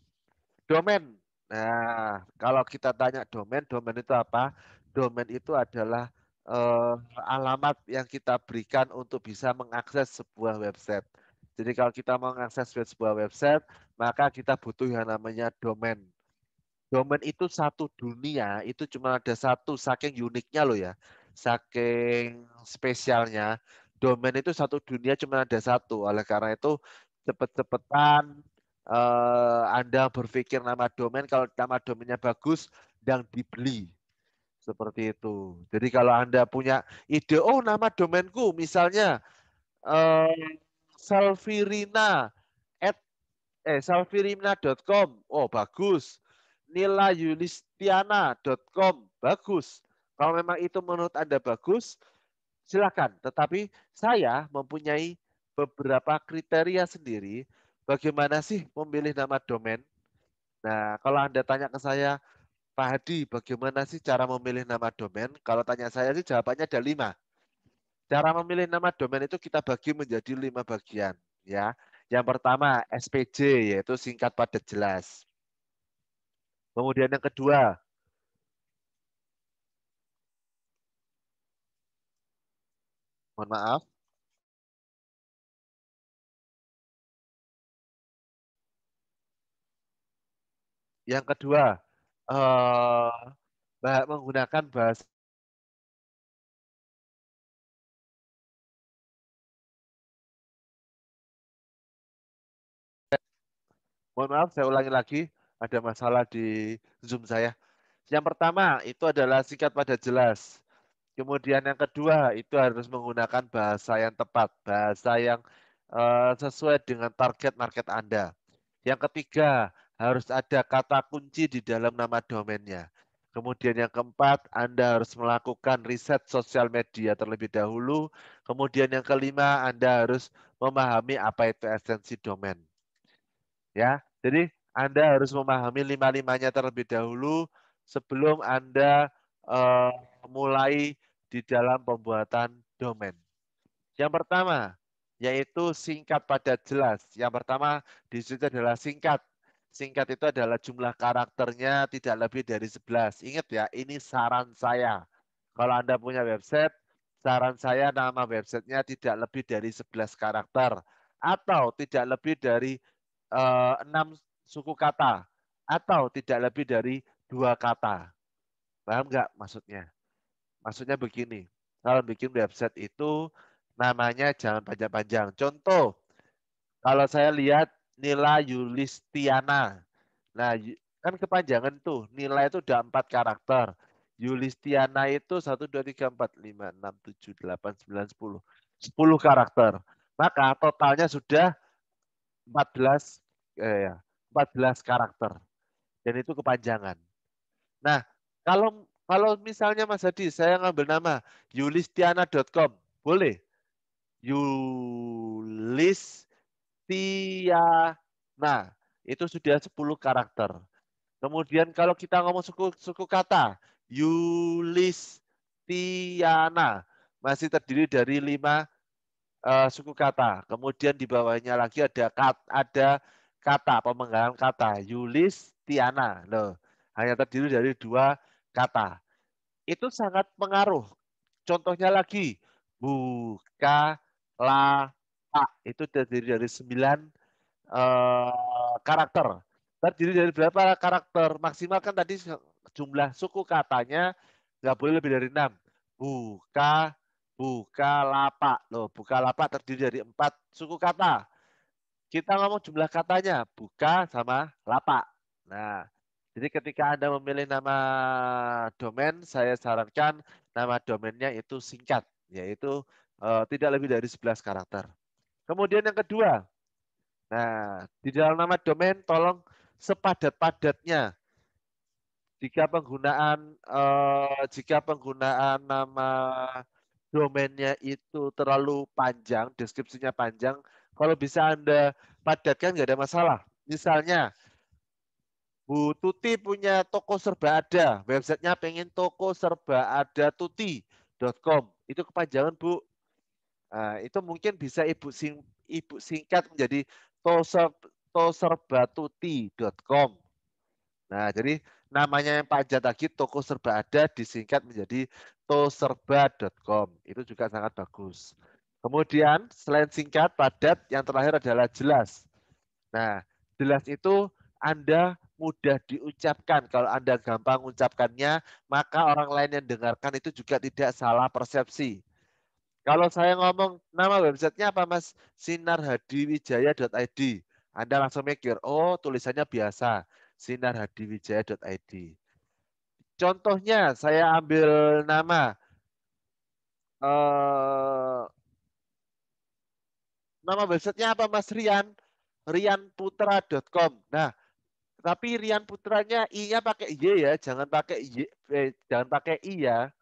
Domain. Nah, kalau kita tanya domain, domain itu apa? Domain itu adalah eh, alamat yang kita berikan untuk bisa mengakses sebuah website. Jadi kalau kita mau mengakses sebuah website, maka kita butuh yang namanya domain. Domain itu satu dunia, itu cuma ada satu, saking uniknya loh ya. Saking spesialnya, domain itu satu dunia cuma ada satu. Oleh karena itu, cepet-cepetan eh, Anda berpikir nama domain, kalau nama domainnya bagus, dan dibeli seperti itu. Jadi kalau Anda punya ide, oh nama domainku misalnya eh, salvirina at eh salvirina.com. Oh, bagus. Nila Yulistiana.com. Bagus. Kalau memang itu menurut Anda bagus, silakan. Tetapi saya mempunyai beberapa kriteria sendiri bagaimana sih memilih nama domain. Nah, kalau Anda tanya ke saya, Pak Hadi, bagaimana sih cara memilih nama domain? Kalau tanya saya sih jawabannya ada lima. Cara memilih nama domain itu kita bagi menjadi lima bagian. ya. Yang pertama, SPJ, yaitu singkat padat jelas. Kemudian yang kedua, mohon maaf, Yang kedua, eh, menggunakan bahasa Mohon maaf, saya ulangi lagi. Ada masalah di Zoom saya. Yang pertama, itu adalah singkat pada jelas. Kemudian yang kedua, itu harus menggunakan bahasa yang tepat. Bahasa yang uh, sesuai dengan target market Anda. Yang ketiga, harus ada kata kunci di dalam nama domainnya. Kemudian yang keempat, Anda harus melakukan riset sosial media terlebih dahulu. Kemudian yang kelima, Anda harus memahami apa itu esensi domain. Ya, jadi Anda harus memahami lima-limanya terlebih dahulu sebelum Anda uh, mulai di dalam pembuatan domain. Yang pertama, yaitu singkat pada jelas. Yang pertama di situ adalah singkat. Singkat itu adalah jumlah karakternya tidak lebih dari 11. Ingat ya, ini saran saya. Kalau Anda punya website, saran saya nama websitenya tidak lebih dari 11 karakter atau tidak lebih dari uh, enam suku kata atau tidak lebih dari dua kata. Paham nggak maksudnya? Maksudnya begini, kalau bikin website itu namanya jangan panjang-panjang. Contoh, kalau saya lihat Nila Yulistiana. Nah, kan kepanjangan tuh. Nila itu udah empat karakter. Yulistiana itu 1, 2, 3, 4, 5, 6, 7, 8, 9, 10. 10 karakter. Maka totalnya sudah 14 eh, 14 ya, karakter. Dan itu kepanjangan. Nah, kalau kalau misalnya Mas Hadi, saya ngambil nama yulistiana.com, boleh? Yulistiana. Itu sudah 10 karakter. Kemudian kalau kita ngomong suku, suku kata, Yulistiana masih terdiri dari lima uh, suku kata. Kemudian di bawahnya lagi ada kata, ada kata pemenggalan kata Yulis, Tiana, Loh, hanya terdiri dari dua kata. Itu sangat pengaruh. Contohnya lagi buka la Itu terdiri dari sembilan uh, karakter. Terdiri dari berapa karakter? Maksimal kan tadi jumlah suku katanya nggak boleh lebih dari enam. Buka buka lapak Loh, buka lapak terdiri dari empat suku kata. Kita ngomong jumlah katanya, buka sama lapak. Nah, jadi ketika Anda memilih nama domain, saya sarankan nama domainnya itu singkat, yaitu e, tidak lebih dari 11 karakter. Kemudian yang kedua, nah di dalam nama domain tolong sepadat-padatnya jika penggunaan e, jika penggunaan nama domainnya itu terlalu panjang, deskripsinya panjang, kalau bisa Anda padatkan nggak ada masalah. Misalnya, Bu Tuti punya toko serba ada, websitenya pengen toko serba ada tuti.com. Itu kepanjangan Bu. Nah, itu mungkin bisa ibu, sing, ibu singkat menjadi toser, toserbatuti.com. Nah, jadi namanya yang Pak lagi toko serba ada disingkat menjadi toserba.com. Itu juga sangat bagus. Kemudian selain singkat, padat, yang terakhir adalah jelas. Nah, jelas itu Anda mudah diucapkan. Kalau Anda gampang mengucapkannya, maka orang lain yang dengarkan itu juga tidak salah persepsi. Kalau saya ngomong nama websitenya apa mas? Sinarhadiwijaya.id. Anda langsung mikir, oh tulisannya biasa sinarhadiwijaya.id. Contohnya saya ambil nama uh, nama websitenya apa Mas Rian? rianputra.com. Nah, tapi Rian Putranya i-nya pakai y ya, jangan pakai y, eh, jangan pakai i ya.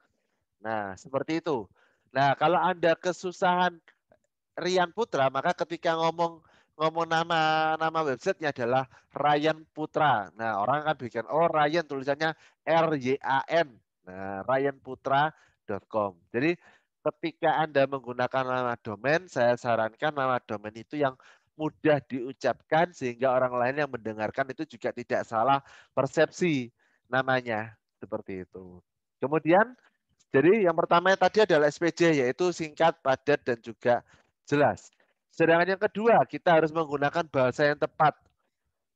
Nah, seperti itu. Nah, kalau Anda kesusahan Rian Putra, maka ketika ngomong ngomong nama nama websitenya adalah Ryan Putra. Nah, orang akan bikin oh Ryan tulisannya R Y A N. Nah, ryanputra.com. Jadi ketika Anda menggunakan nama domain, saya sarankan nama domain itu yang mudah diucapkan sehingga orang lain yang mendengarkan itu juga tidak salah persepsi namanya seperti itu. Kemudian jadi yang pertama tadi adalah SPJ yaitu singkat, padat dan juga jelas. Sedangkan yang kedua, kita harus menggunakan bahasa yang tepat.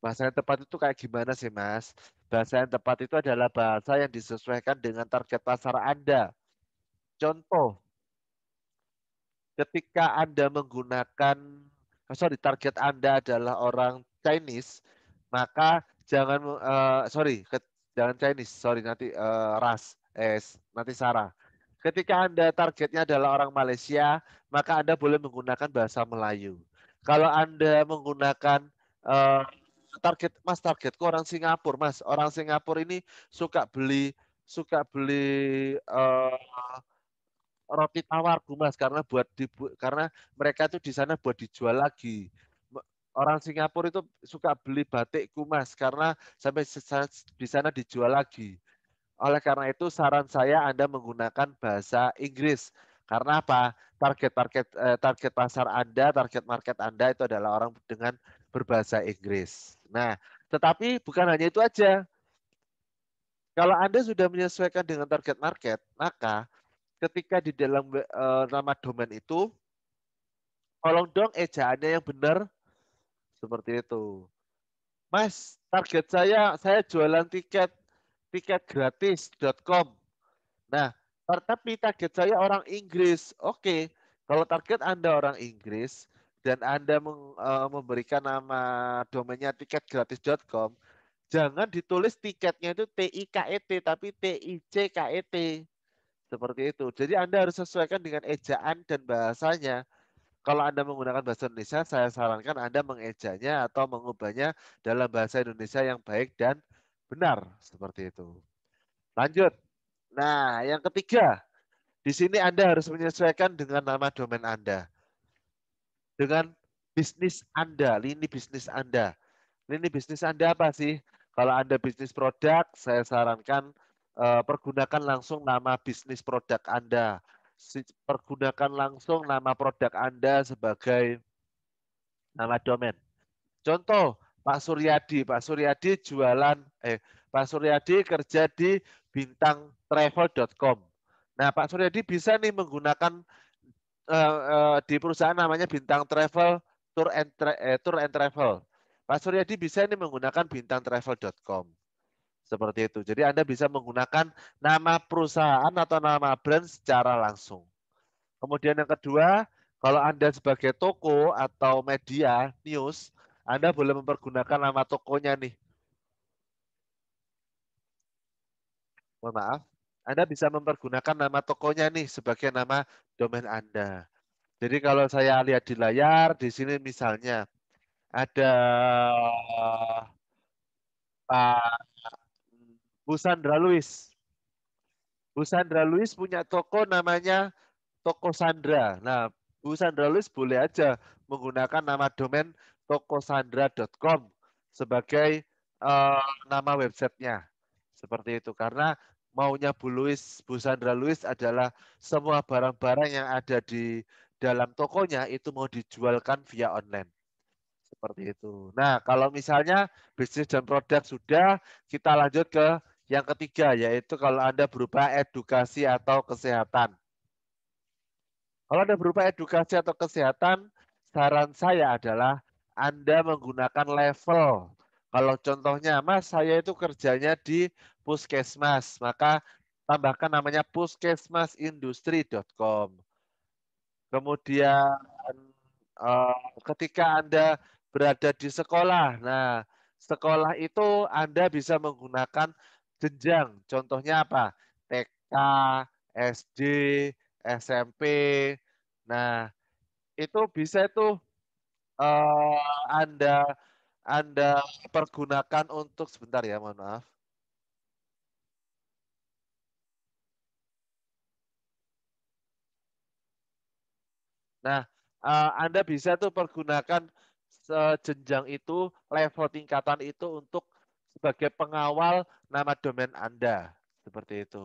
Bahasa yang tepat itu kayak gimana sih, Mas? Bahasa yang tepat itu adalah bahasa yang disesuaikan dengan target pasar Anda. Contoh, ketika Anda menggunakan, oh, sorry, target Anda adalah orang Chinese, maka jangan, uh, sorry, ke, jangan Chinese, sorry, nanti uh, ras, es, nanti Sarah. Ketika Anda targetnya adalah orang Malaysia, maka Anda boleh menggunakan bahasa Melayu. Kalau Anda menggunakan uh, target Mas targetku orang Singapura, Mas. Orang Singapura ini suka beli suka beli uh, roti tawar, Mas, karena buat di karena mereka itu di sana buat dijual lagi orang Singapura itu suka beli batik kumas karena sampai di sana dijual lagi. Oleh karena itu saran saya Anda menggunakan bahasa Inggris. Karena apa? Target-target eh, target pasar Anda, target market Anda itu adalah orang dengan berbahasa Inggris. Nah, tetapi bukan hanya itu aja. Kalau Anda sudah menyesuaikan dengan target market, maka ketika di dalam eh, nama domain itu tolong dong ejaannya yang benar seperti itu. Mas, target saya saya jualan tiket tiketgratis.com. Nah, tapi target saya orang Inggris. Oke, kalau target Anda orang Inggris dan Anda eh, memberikan nama domainnya tiketgratis.com, jangan ditulis tiketnya itu TIKET e tapi TICKET. E Seperti itu. Jadi Anda harus sesuaikan dengan ejaan dan bahasanya. Kalau Anda menggunakan bahasa Indonesia, saya sarankan Anda mengejanya atau mengubahnya dalam bahasa Indonesia yang baik dan Benar, seperti itu. Lanjut. Nah, yang ketiga, di sini Anda harus menyesuaikan dengan nama domain Anda. Dengan bisnis Anda, lini bisnis Anda. Lini bisnis Anda apa sih? Kalau Anda bisnis produk, saya sarankan eh, pergunakan langsung nama bisnis produk Anda. Pergunakan langsung nama produk Anda sebagai nama domain. Contoh, Pak Suryadi. Pak Suryadi jualan eh Pak Suryadi kerja di bintangtravel.com. Nah, Pak Suryadi bisa nih menggunakan eh, eh, di perusahaan namanya Bintang Travel Tour and tra eh, Tour and Travel. Pak Suryadi bisa nih menggunakan bintangtravel.com. Seperti itu. Jadi Anda bisa menggunakan nama perusahaan atau nama brand secara langsung. Kemudian yang kedua, kalau Anda sebagai toko atau media news, anda boleh mempergunakan nama tokonya nih. Mohon maaf, Anda bisa mempergunakan nama tokonya nih sebagai nama domain Anda. Jadi kalau saya lihat di layar, di sini misalnya ada Pak Busandra Luis. Busandra Luis punya toko namanya Toko Sandra. Nah, Busandra Luis boleh aja menggunakan nama domain tokosandra.com sebagai uh, nama websitenya. Seperti itu. Karena maunya Bu Louis, Bu Sandra Luis adalah semua barang-barang yang ada di dalam tokonya itu mau dijualkan via online. Seperti itu. Nah, kalau misalnya bisnis dan produk sudah, kita lanjut ke yang ketiga, yaitu kalau Anda berupa edukasi atau kesehatan. Kalau Anda berupa edukasi atau kesehatan, saran saya adalah anda menggunakan level. Kalau contohnya, Mas, saya itu kerjanya di Puskesmas, maka tambahkan namanya puskesmasindustri.com. Kemudian eh, ketika Anda berada di sekolah, nah sekolah itu Anda bisa menggunakan jenjang. Contohnya apa? TK, SD, SMP. Nah, itu bisa tuh uh, Anda Anda pergunakan untuk sebentar ya, mohon maaf. Nah, uh, Anda bisa tuh pergunakan sejenjang eh, itu, level tingkatan itu untuk sebagai pengawal nama domain Anda. Seperti itu.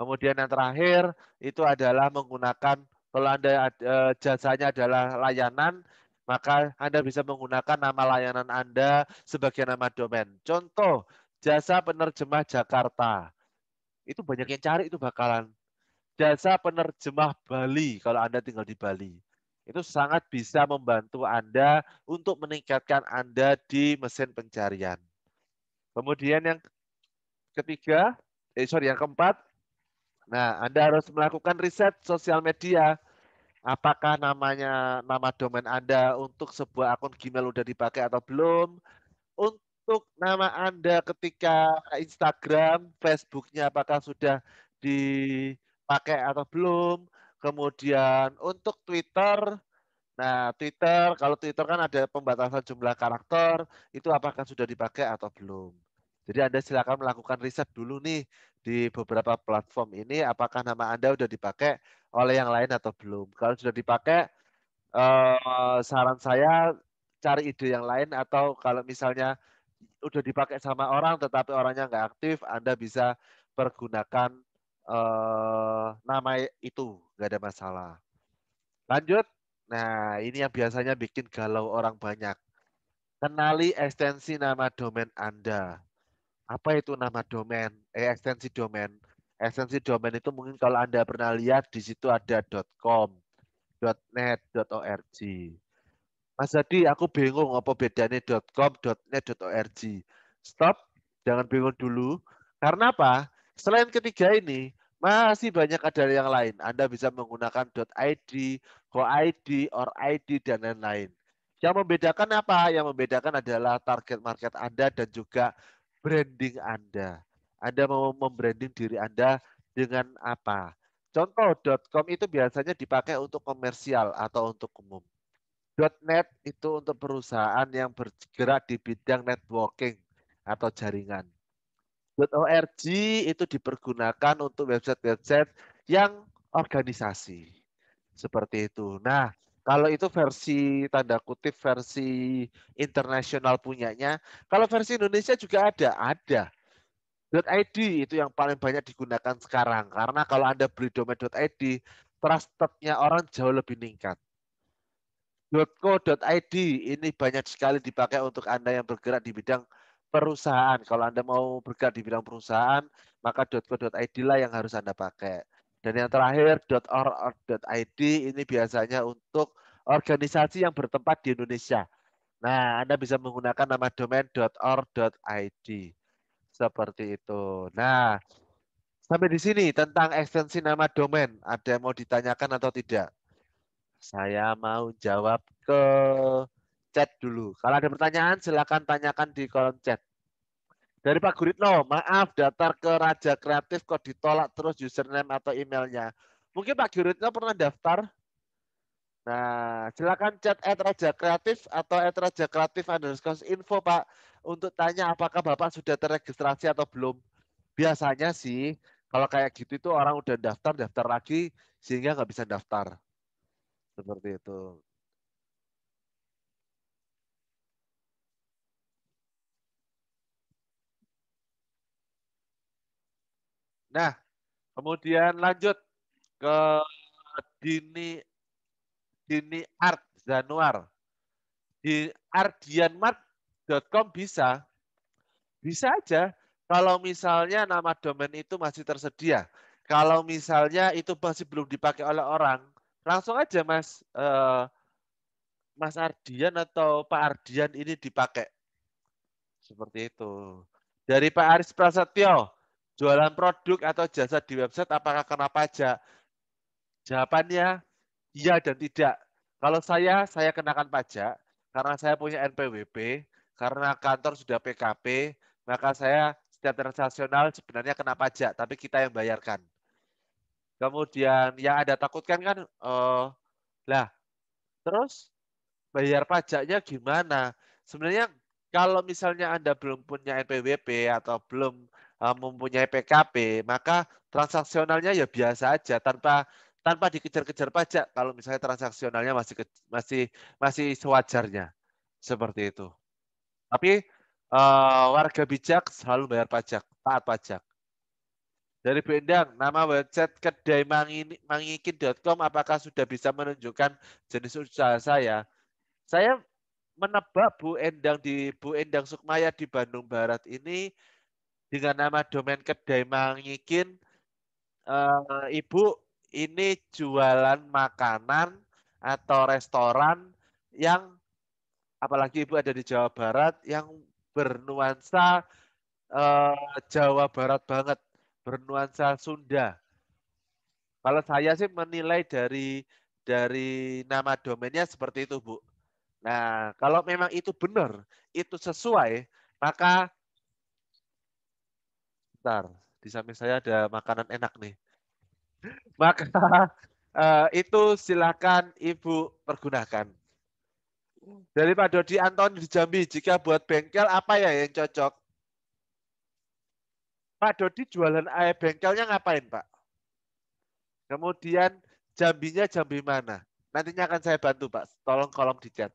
Kemudian yang terakhir itu adalah menggunakan kalau Anda jasanya adalah layanan, maka Anda bisa menggunakan nama layanan Anda sebagai nama domain. Contoh, jasa penerjemah Jakarta. Itu banyak yang cari itu bakalan. Jasa penerjemah Bali kalau Anda tinggal di Bali. Itu sangat bisa membantu Anda untuk meningkatkan Anda di mesin pencarian. Kemudian yang ketiga, eh sorry, yang keempat. Nah, Anda harus melakukan riset sosial media apakah namanya nama domain Anda untuk sebuah akun Gmail sudah dipakai atau belum. Untuk nama Anda ketika Instagram, Facebooknya apakah sudah dipakai atau belum. Kemudian untuk Twitter, Nah, Twitter, kalau Twitter kan ada pembatasan jumlah karakter, itu apakah sudah dipakai atau belum? Jadi Anda silakan melakukan riset dulu nih di beberapa platform ini apakah nama Anda sudah dipakai oleh yang lain atau belum. Kalau sudah dipakai eh, saran saya cari ide yang lain atau kalau misalnya sudah dipakai sama orang tetapi orangnya nggak aktif, Anda bisa pergunakan eh, nama itu, nggak ada masalah. Lanjut. Nah, ini yang biasanya bikin galau orang banyak. Kenali ekstensi nama domain Anda apa itu nama domain, eh, ekstensi domain. Ekstensi domain itu mungkin kalau Anda pernah lihat di situ ada .com, .net, .org. Mas Adi, aku bingung apa bedanya .com, .net, .org. Stop, jangan bingung dulu. Karena apa? Selain ketiga ini, masih banyak ada yang lain. Anda bisa menggunakan .id, .co.id, id or id, dan lain-lain. Yang membedakan apa? Yang membedakan adalah target market Anda dan juga branding Anda. Anda mau membranding diri Anda dengan apa? contoh Contoh.com itu biasanya dipakai untuk komersial atau untuk umum. .net itu untuk perusahaan yang bergerak di bidang networking atau jaringan. .org itu dipergunakan untuk website-website yang organisasi. Seperti itu. Nah, kalau itu versi tanda kutip versi internasional punyanya. Kalau versi Indonesia juga ada, ada. .id itu yang paling banyak digunakan sekarang karena kalau Anda beli domain.id, trustednya orang jauh lebih meningkat. .co.id ini banyak sekali dipakai untuk Anda yang bergerak di bidang perusahaan. Kalau Anda mau bergerak di bidang perusahaan, maka .co.id lah yang harus Anda pakai. Dan yang terakhir .org.id ini biasanya untuk organisasi yang bertempat di Indonesia. Nah, Anda bisa menggunakan nama domain .org.id. Seperti itu. Nah, sampai di sini tentang ekstensi nama domain. Ada yang mau ditanyakan atau tidak? Saya mau jawab ke chat dulu. Kalau ada pertanyaan, silakan tanyakan di kolom chat. Dari Pak Guritno, maaf daftar ke Raja Kreatif kok ditolak terus username atau emailnya. Mungkin Pak Guritno pernah daftar? Nah, silakan chat at Raja Kreatif atau at Raja Kreatif underscore info Pak untuk tanya apakah Bapak sudah terregistrasi atau belum. Biasanya sih kalau kayak gitu itu orang udah daftar, daftar lagi sehingga nggak bisa daftar. Seperti itu. Nah, kemudian lanjut ke Dini Dini Art Januar. Di ardianmart.com bisa. Bisa aja kalau misalnya nama domain itu masih tersedia. Kalau misalnya itu masih belum dipakai oleh orang, langsung aja Mas eh, Mas Ardian atau Pak Ardian ini dipakai. Seperti itu. Dari Pak Aris Prasetyo, Jualan produk atau jasa di website apakah kena pajak? Jawabannya iya dan tidak. Kalau saya, saya kenakan pajak karena saya punya NPWP, karena kantor sudah PKP, maka saya setiap transaksional sebenarnya kena pajak, tapi kita yang bayarkan. Kemudian yang ada takutkan kan, oh, lah, terus bayar pajaknya gimana? Sebenarnya kalau misalnya Anda belum punya NPWP atau belum Eh, mempunyai PKP, maka transaksionalnya ya biasa aja tanpa tanpa dikejar-kejar pajak kalau misalnya transaksionalnya masih masih masih sewajarnya seperti itu. Tapi uh, warga bijak selalu bayar pajak, taat pajak. Dari Bendang, nama website kedai mangikin.com apakah sudah bisa menunjukkan jenis usaha saya? Saya menebak Bu Endang di Bu Endang Sukmaya di Bandung Barat ini dengan nama domain kedai Mangikin. e, Ibu, ini jualan makanan atau restoran yang apalagi Ibu ada di Jawa Barat yang bernuansa e, Jawa Barat banget, bernuansa Sunda. Kalau saya sih menilai dari dari nama domainnya seperti itu, Bu. Nah, kalau memang itu benar, itu sesuai, maka sebentar. Di samping saya ada makanan enak nih. Maka uh, eh, itu silakan Ibu pergunakan. Dari Pak Dodi Anton di Jambi, jika buat bengkel apa ya yang cocok? Pak Dodi jualan air bengkelnya ngapain Pak? Kemudian jambinya jambi mana? Nantinya akan saya bantu Pak, tolong kolom di chat.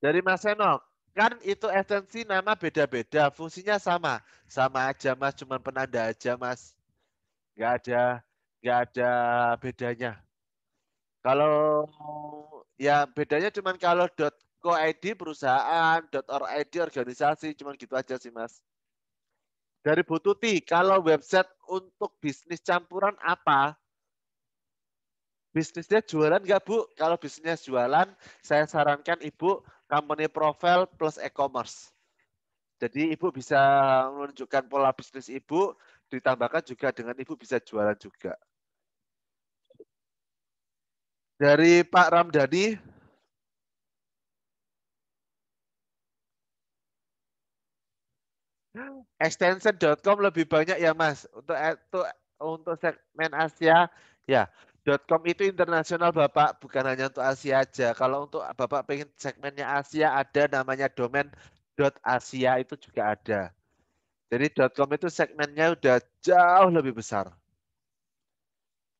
Dari Mas Senok, Kan itu esensi nama beda-beda, fungsinya sama. Sama aja mas, cuman penanda aja mas. Nggak ada, nggak ada bedanya. Kalau ya bedanya cuman kalau dot .co ID perusahaan, dot .org ID organisasi, cuman gitu aja sih mas. Dari Bututi, kalau website untuk bisnis campuran apa bisnisnya jualan nggak Bu? Kalau bisnisnya jualan, saya sarankan Ibu company profile plus e-commerce. Jadi Ibu bisa menunjukkan pola bisnis Ibu, ditambahkan juga dengan Ibu bisa jualan juga. Dari Pak Ramdhani, extension.com lebih banyak ya Mas untuk eh, untuk untuk segmen Asia ya .com itu internasional Bapak, bukan hanya untuk Asia aja. Kalau untuk Bapak pengen segmennya Asia ada namanya domain .asia itu juga ada. Jadi .com itu segmennya udah jauh lebih besar.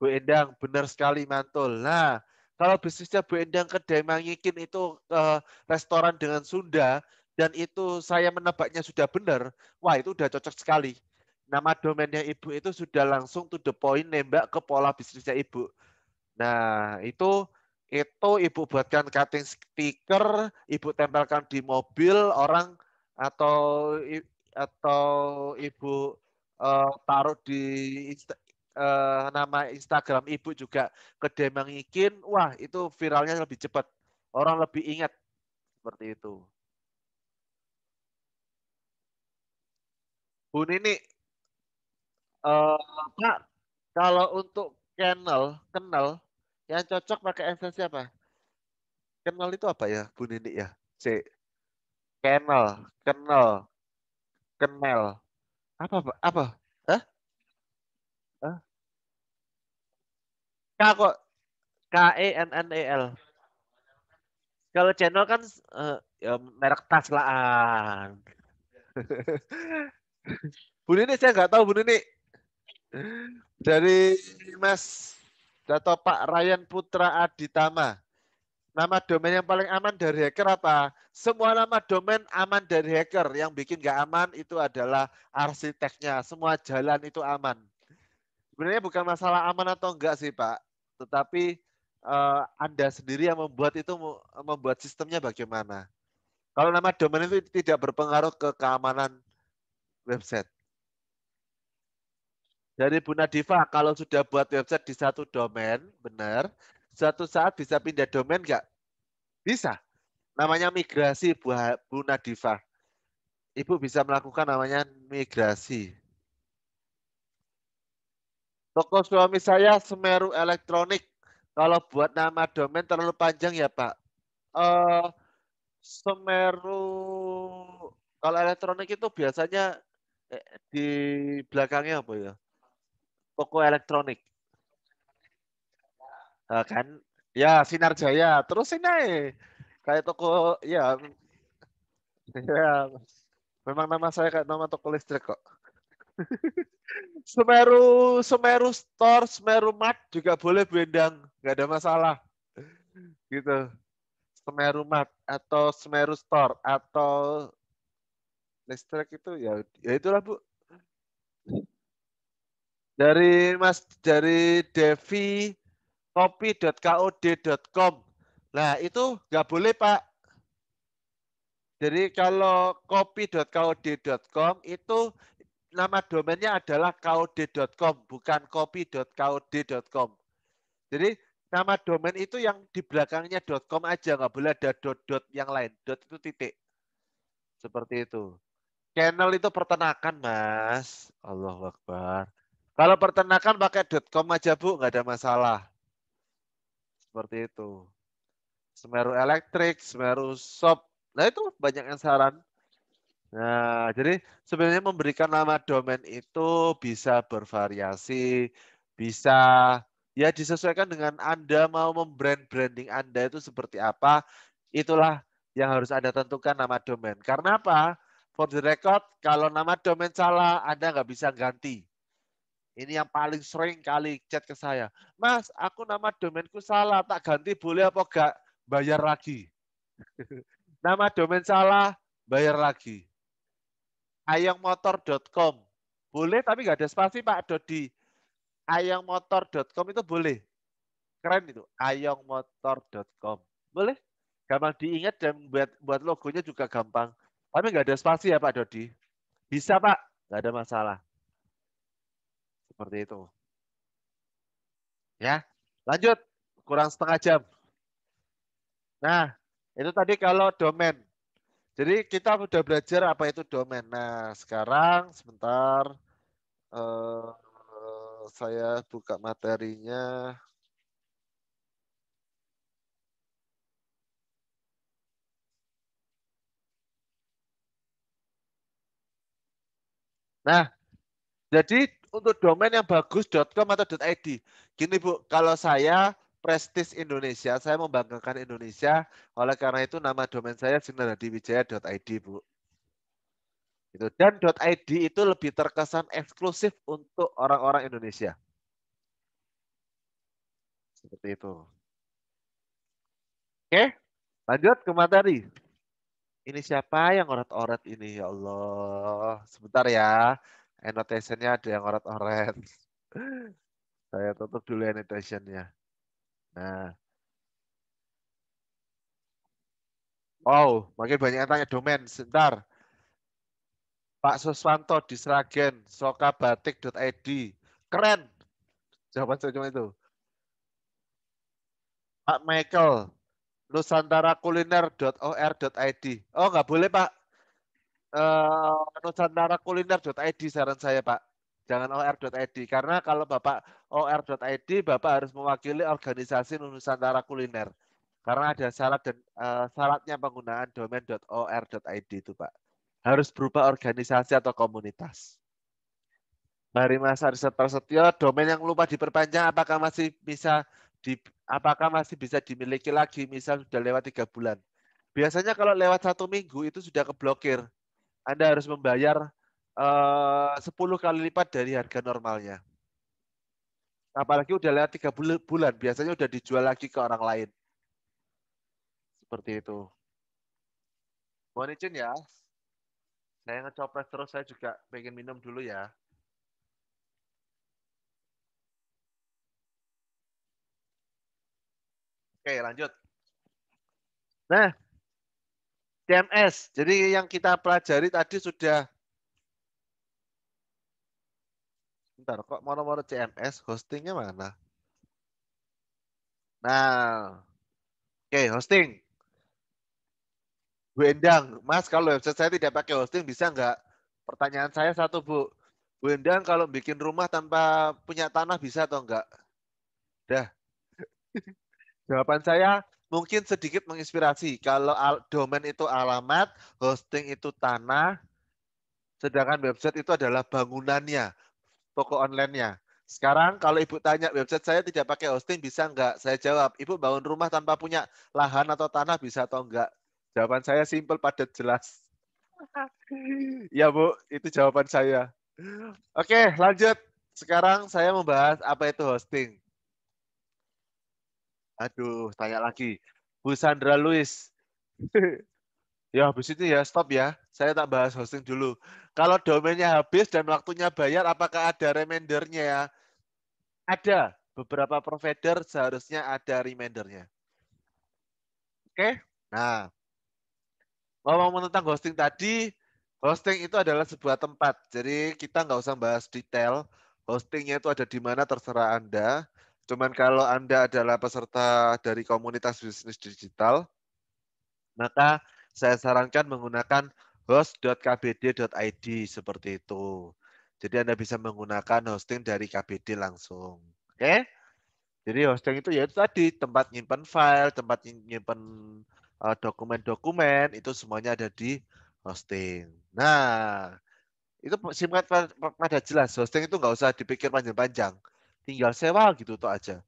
Bu Endang, benar sekali mantul. Nah, kalau bisnisnya Bu Endang ke Demangikin itu ke eh, restoran dengan Sunda, dan itu saya menebaknya sudah benar, wah itu udah cocok sekali nama domainnya ibu itu sudah langsung to the point nembak ke pola bisnisnya ibu. Nah, itu itu ibu buatkan cutting stiker, ibu tempelkan di mobil orang atau atau ibu uh, taruh di uh, nama Instagram ibu juga ke Demangikin, wah itu viralnya lebih cepat, orang lebih ingat seperti itu. Bu Nini, Eh, Pak, kalau untuk kennel, kenal, yang cocok pakai esensi apa? Kenal itu apa ya, Bu Nini ya? C. Kenal, kenal, kenal. Apa, Pak? Apa? Eh? Eh? K kok. K-E-N-N-E-L. Kalau channel kan uh, ya, merek tas lah. Bu Nini, saya nggak tahu Bu Nini. Dari Mas Dato Pak Ryan Putra Aditama. Nama domain yang paling aman dari hacker apa? Semua nama domain aman dari hacker. Yang bikin nggak aman itu adalah arsiteknya. Semua jalan itu aman. Sebenarnya bukan masalah aman atau enggak sih Pak. Tetapi uh, Anda sendiri yang membuat itu membuat sistemnya bagaimana. Kalau nama domain itu tidak berpengaruh ke keamanan website. Dari Bu Nadifa, kalau sudah buat website di satu domain, benar. Suatu saat bisa pindah domain nggak? Bisa. Namanya migrasi, Bu, Bu Nadifa. Ibu bisa melakukan namanya migrasi. Toko suami saya Semeru Elektronik. Kalau buat nama domain terlalu panjang ya Pak. Uh, Semeru kalau elektronik itu biasanya eh, di belakangnya apa ya? Toko elektronik. Uh, kan? Ya, Sinar Jaya. Terus ini kayak toko ya ya memang nama saya kayak nama toko listrik kok. Semeru Semeru Store, Semeru Mart juga boleh bendang, nggak ada masalah. Gitu. Semeru Mart atau Semeru Store atau listrik itu ya ya itulah Bu. Dari Mas dari Devi kopi.kod.com. Nah, itu nggak boleh, Pak. Jadi kalau kopi.kod.com itu nama domainnya adalah kod.com, bukan kopi.kod.com. Jadi nama domain itu yang di belakangnya .com aja, nggak boleh ada dot-dot yang lain. Dot itu titik. Seperti itu. Channel itu pertenakan, Mas. Allah Akbar. Kalau peternakan pakai .com aja Bu, nggak ada masalah. Seperti itu. Semeru Elektrik, Semeru Shop. Nah itu banyak yang saran. Nah, jadi sebenarnya memberikan nama domain itu bisa bervariasi, bisa ya disesuaikan dengan Anda mau membrand branding Anda itu seperti apa, itulah yang harus Anda tentukan nama domain. Karena apa? For the record, kalau nama domain salah, Anda nggak bisa ganti. Ini yang paling sering kali chat ke saya. Mas, aku nama domainku salah, tak ganti boleh apa enggak? Bayar lagi. nama domain salah, bayar lagi. Ayangmotor.com. Boleh tapi nggak ada spasi Pak Dodi. Ayangmotor.com itu boleh. Keren itu. Ayangmotor.com. Boleh? Gampang diingat dan buat, buat logonya juga gampang. Tapi nggak ada spasi ya Pak Dodi. Bisa Pak, nggak ada masalah. Seperti itu. Ya, lanjut. Kurang setengah jam. Nah, itu tadi kalau domain. Jadi kita sudah belajar apa itu domain. Nah, sekarang sebentar eh, saya buka materinya. Nah, jadi untuk domain yang bagus .com atau .id. Gini Bu, kalau saya prestis Indonesia, saya membanggakan Indonesia, oleh karena itu nama domain saya sinaradiwijaya.id Bu. Itu dan .id itu lebih terkesan eksklusif untuk orang-orang Indonesia. Seperti itu. Oke, lanjut ke materi. Ini siapa yang orat-orat ini? Ya Allah. Sebentar ya annotationnya ada yang orat-oret. Saya tutup dulu annotationnya. Nah. Wow, makin banyak yang tanya domain. Sebentar. Pak Suswanto di Sragen, sokabatik.id. Keren. Jawaban saya cuma itu. Pak Michael, nusantarakuliner.or.id. Oh, nggak boleh, Pak uh, eh, id saran saya Pak. Jangan or.id karena kalau Bapak or.id Bapak harus mewakili organisasi Nusantara Kuliner. Karena ada syarat dan uh, syaratnya penggunaan domain .or.id itu Pak. Harus berupa organisasi atau komunitas. Mari Mas Arisat Prasetyo, domain yang lupa diperpanjang apakah masih bisa di, apakah masih bisa dimiliki lagi misal sudah lewat tiga bulan? Biasanya kalau lewat satu minggu itu sudah keblokir. Anda harus membayar eh, uh, 10 kali lipat dari harga normalnya. Apalagi udah lewat 3 bulan, biasanya udah dijual lagi ke orang lain. Seperti itu. Mohon izin ya. Saya ngecopres terus, saya juga pengen minum dulu ya. Oke, lanjut. Nah, TMS. Jadi yang kita pelajari tadi sudah Bentar, kok moro-moro CMS hostingnya mana? Nah, oke okay, hosting. Bu Endang, Mas kalau website saya tidak pakai hosting bisa nggak? Pertanyaan saya satu Bu, Bu Endang kalau bikin rumah tanpa punya tanah bisa atau enggak? Dah. Jawaban saya mungkin sedikit menginspirasi. Kalau domain itu alamat, hosting itu tanah, sedangkan website itu adalah bangunannya, toko online-nya. Sekarang kalau Ibu tanya website saya tidak pakai hosting bisa enggak? Saya jawab, Ibu bangun rumah tanpa punya lahan atau tanah bisa atau enggak? Jawaban saya simple, padat, jelas. ya Bu, itu jawaban saya. Oke, lanjut. Sekarang saya membahas apa itu hosting. Aduh, tanya lagi. Bu Sandra Luis. ya, habis itu ya stop ya. Saya tak bahas hosting dulu. Kalau domainnya habis dan waktunya bayar, apakah ada remindernya ya? Ada. Beberapa provider seharusnya ada remindernya. Oke? Nah, ngomong tentang hosting tadi, hosting itu adalah sebuah tempat. Jadi kita nggak usah bahas detail. Hostingnya itu ada di mana terserah Anda Cuman kalau Anda adalah peserta dari komunitas bisnis digital, maka saya sarankan menggunakan host.kbd.id seperti itu. Jadi Anda bisa menggunakan hosting dari KBD langsung. Oke? Jadi hosting itu ya tadi tempat nyimpan file, tempat nyimpan eh, dokumen-dokumen itu semuanya ada di hosting. Nah, itu singkat pada jelas hosting itu nggak usah dipikir panjang-panjang tinggal sewa gitu tuh aja.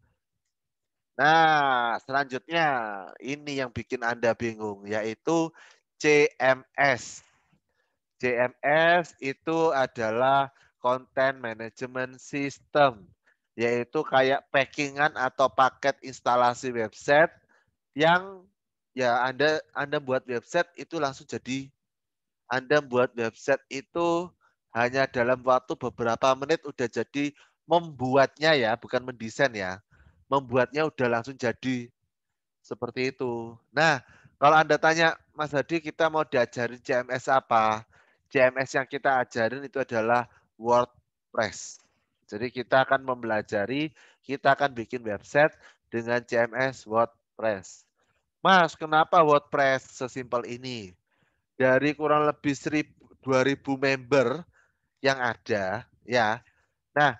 Nah, selanjutnya ini yang bikin Anda bingung yaitu CMS. CMS itu adalah Content Management System, yaitu kayak packingan atau paket instalasi website yang ya Anda Anda buat website itu langsung jadi Anda buat website itu hanya dalam waktu beberapa menit udah jadi membuatnya ya, bukan mendesain ya. Membuatnya udah langsung jadi seperti itu. Nah, kalau Anda tanya, Mas Hadi, kita mau diajarin CMS apa? CMS yang kita ajarin itu adalah WordPress. Jadi kita akan mempelajari, kita akan bikin website dengan CMS WordPress. Mas, kenapa WordPress sesimpel ini? Dari kurang lebih 2000 member yang ada, ya. Nah,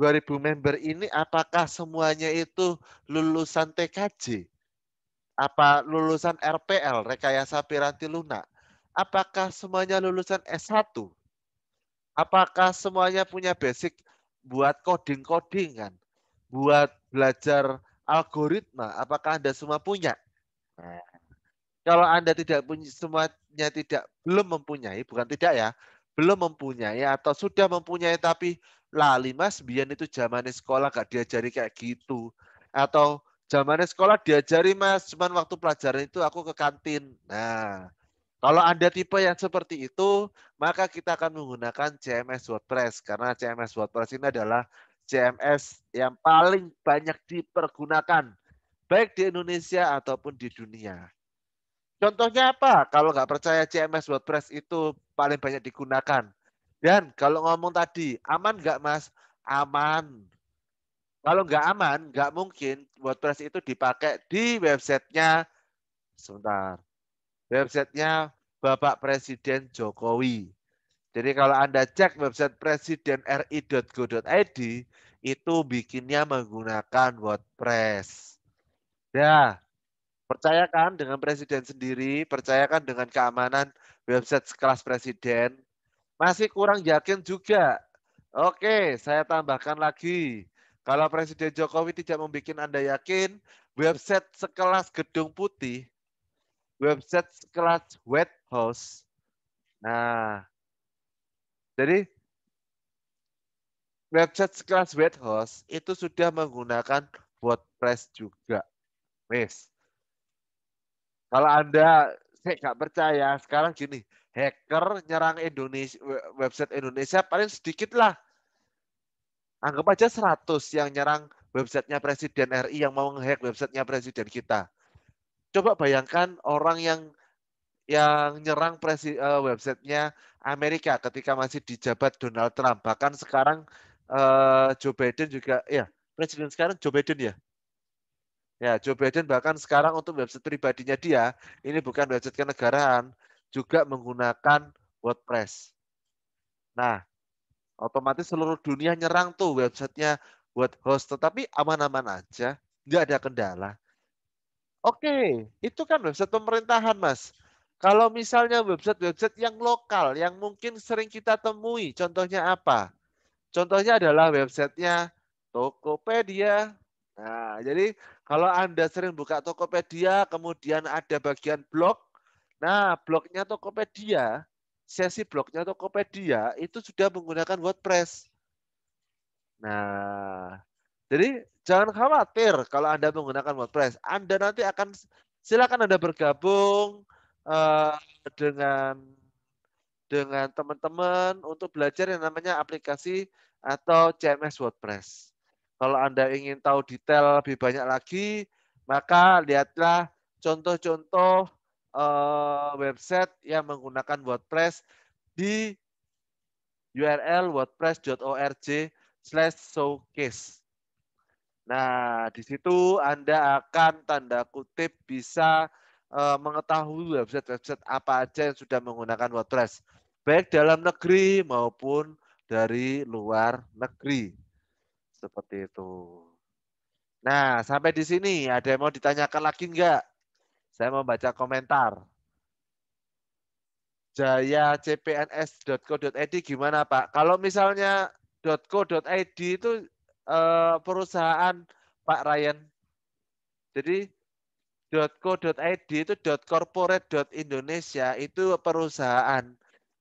2000 member ini apakah semuanya itu lulusan TKJ? Apa lulusan RPL, Rekayasa Piranti Lunak? Apakah semuanya lulusan S1? Apakah semuanya punya basic buat coding-codingan? Buat belajar algoritma? Apakah Anda semua punya? Nah, kalau Anda tidak punya semuanya tidak belum mempunyai, bukan tidak ya, belum mempunyai atau sudah mempunyai tapi lah mas sembilan itu zamannya sekolah gak diajari kayak gitu atau zamannya sekolah diajari mas cuman waktu pelajaran itu aku ke kantin nah kalau Anda tipe yang seperti itu, maka kita akan menggunakan CMS WordPress karena CMS WordPress ini adalah CMS yang paling banyak dipergunakan baik di Indonesia ataupun di dunia. Contohnya apa? Kalau nggak percaya CMS WordPress itu paling banyak digunakan. Dan kalau ngomong tadi, aman nggak mas? Aman. Kalau nggak aman, nggak mungkin WordPress itu dipakai di websitenya, sebentar, websitenya Bapak Presiden Jokowi. Jadi kalau Anda cek website presidenri.go.id, itu bikinnya menggunakan WordPress. Ya, percayakan dengan presiden sendiri, percayakan dengan keamanan website sekelas presiden, masih kurang yakin juga. Oke, saya tambahkan lagi. Kalau Presiden Jokowi tidak membuat Anda yakin, website sekelas Gedung Putih, website sekelas White House. Nah, jadi website sekelas White House itu sudah menggunakan WordPress juga. Miss. Kalau Anda saya nggak percaya, sekarang gini, hacker nyerang Indonesia website Indonesia paling sedikit lah. Anggap aja 100 yang nyerang websitenya Presiden RI yang mau ngehack websitenya Presiden kita. Coba bayangkan orang yang yang nyerang presi, uh, websitenya Amerika ketika masih dijabat Donald Trump. Bahkan sekarang uh, Joe Biden juga, ya presiden sekarang Joe Biden ya. Ya Joe Biden bahkan sekarang untuk website pribadinya dia, ini bukan website kenegaraan, juga menggunakan WordPress. Nah, otomatis seluruh dunia nyerang tuh websitenya buat host, tetapi aman-aman aja, nggak ada kendala. Oke, itu kan website pemerintahan, Mas. Kalau misalnya website-website yang lokal, yang mungkin sering kita temui, contohnya apa? Contohnya adalah websitenya Tokopedia. Nah, jadi kalau Anda sering buka Tokopedia, kemudian ada bagian blog, Nah, blognya Tokopedia, sesi blognya Tokopedia itu sudah menggunakan WordPress. Nah, jadi jangan khawatir kalau Anda menggunakan WordPress. Anda nanti akan silakan Anda bergabung uh, dengan dengan teman-teman untuk belajar yang namanya aplikasi atau CMS WordPress. Kalau Anda ingin tahu detail lebih banyak lagi, maka lihatlah contoh-contoh Eh, website yang menggunakan WordPress di URL wordpress.org slash showcase. Nah, di situ Anda akan tanda kutip bisa uh, mengetahui website-website apa aja yang sudah menggunakan WordPress, baik dalam negeri maupun dari luar negeri. Seperti itu. Nah, sampai di sini ada yang mau ditanyakan lagi enggak? Saya membaca komentar. Jaya jayacpns.co.id gimana Pak? Kalau misalnya .co.id itu eh, perusahaan Pak Ryan. Jadi .co.id itu .corporate.indonesia itu perusahaan.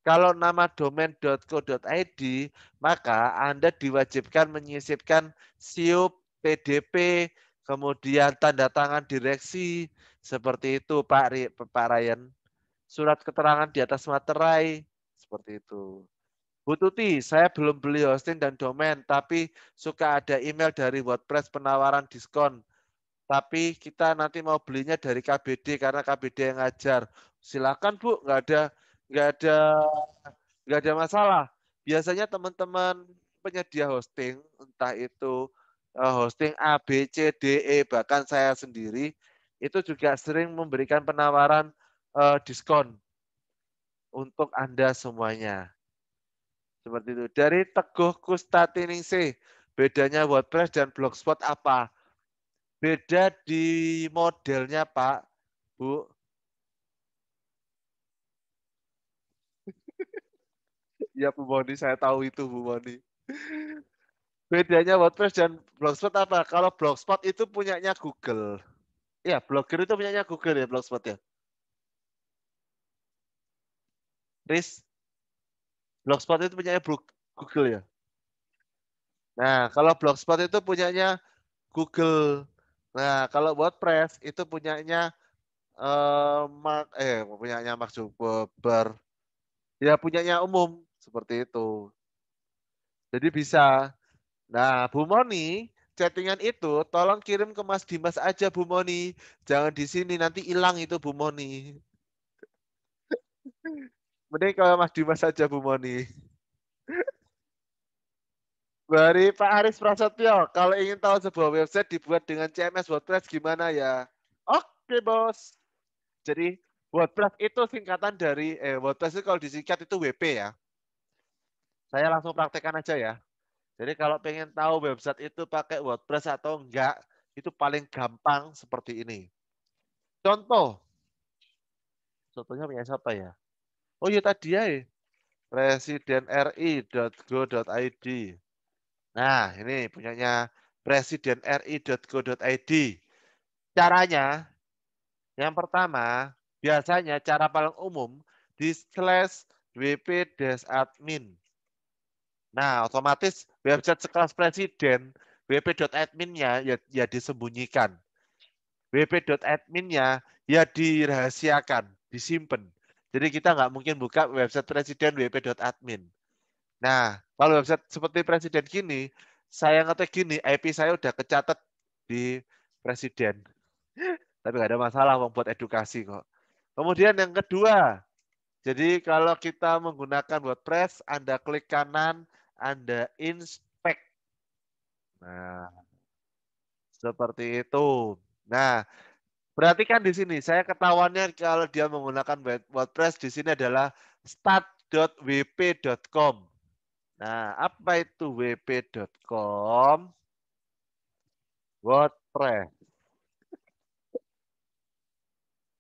Kalau nama domain .co.id, maka Anda diwajibkan menyisipkan SIUP, PDP, kemudian tanda tangan direksi seperti itu Pak Pak Ryan. Surat keterangan di atas materai seperti itu. Bu Tuti, saya belum beli hosting dan domain, tapi suka ada email dari WordPress penawaran diskon. Tapi kita nanti mau belinya dari KBD karena KBD yang ngajar. Silakan Bu, nggak ada nggak ada nggak ada masalah. Biasanya teman-teman penyedia hosting, entah itu Eh, hosting A, B, C, D, E, bahkan saya sendiri itu juga sering memberikan penawaran uh, diskon untuk Anda semuanya. Seperti itu. Dari Teguh C, bedanya WordPress dan Blogspot apa? Beda di modelnya, Pak, Bu. ya, Bu Moni, saya tahu itu, Bu Moni bedanya WordPress dan Blogspot apa? Kalau Blogspot itu punyanya Google. Ya, blogger itu punyanya Google ya Blogspot ya. Riz, Blogspot itu punyanya Google ya. Nah, kalau Blogspot itu punyanya Google. Nah, kalau WordPress itu punyanya eh, Mark, eh punyanya Mark Zuckerberg. Ya punyanya umum seperti itu. Jadi bisa Nah, Bu Moni, chattingan itu tolong kirim ke Mas Dimas aja Bu Moni. Jangan di sini nanti hilang itu Bu Moni. Mending kalau Mas Dimas aja Bu Moni. Dari Pak Haris Prasetyo, kalau ingin tahu sebuah website dibuat dengan CMS WordPress gimana ya? Oke, Bos. Jadi WordPress itu singkatan dari eh, WordPress itu kalau disingkat itu WP ya. Saya langsung praktekkan aja ya. Jadi kalau pengen tahu website itu pakai WordPress atau enggak, itu paling gampang seperti ini. Contoh. Contohnya punya siapa ya? Oh iya tadi ya. Eh. presidenri.go.id. Nah, ini punyanya presidenri.go.id. Caranya, yang pertama, biasanya cara paling umum di slash wp-admin. Nah, otomatis website sekelas presiden, wp.adminnya ya, ya disembunyikan. wp.adminnya ya dirahasiakan, disimpan. Jadi kita nggak mungkin buka website presiden wp.admin. Nah, kalau website seperti presiden gini, saya ngetek gini, IP saya udah kecatat di presiden. Tapi nggak ada masalah membuat edukasi kok. Kemudian yang kedua, jadi kalau kita menggunakan WordPress, Anda klik kanan, anda inspect. Nah, seperti itu. Nah, perhatikan di sini. Saya ketahuannya kalau dia menggunakan WordPress di sini adalah start.wp.com. Nah, apa itu wp.com? WordPress.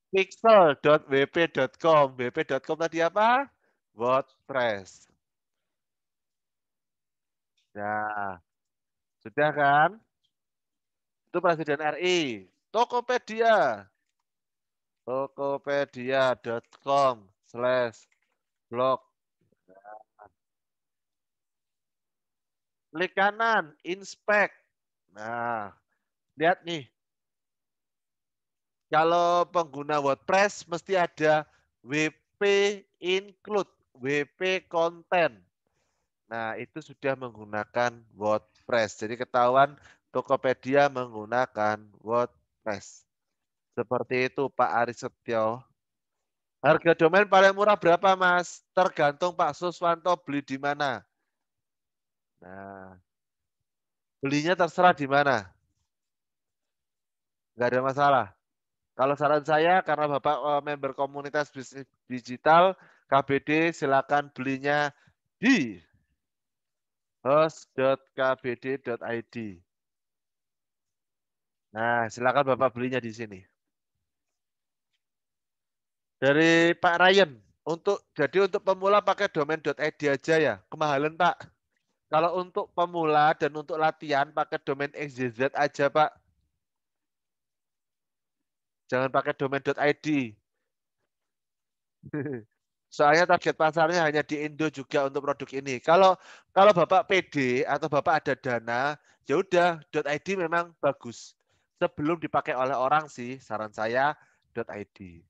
Pixel.wp.com. wp.com tadi apa? WordPress. Ya. Sudah kan? Itu Presiden RI. Tokopedia. Tokopedia.com slash blog. Nah, klik kanan, inspect. Nah, lihat nih. Kalau pengguna WordPress mesti ada WP include, WP content. Nah, itu sudah menggunakan WordPress. Jadi ketahuan Tokopedia menggunakan WordPress. Seperti itu Pak Aris Setio Harga domain paling murah berapa, Mas? Tergantung Pak Suswanto beli di mana. Nah, belinya terserah di mana. Enggak ada masalah. Kalau saran saya, karena Bapak eh, member komunitas bisnis digital, KBD silakan belinya di host.kbd.id. Nah, silakan Bapak belinya di sini. Dari Pak Ryan, untuk jadi untuk pemula pakai domain. domain.id aja ya. Kemahalan, Pak. Kalau untuk pemula dan untuk latihan pakai domain XYZ aja, Pak. Jangan pakai domain. id. Soalnya target pasarnya hanya di Indo juga untuk produk ini. Kalau kalau Bapak PD atau Bapak ada dana, ya udah .id memang bagus. Sebelum dipakai oleh orang sih, saran saya .id.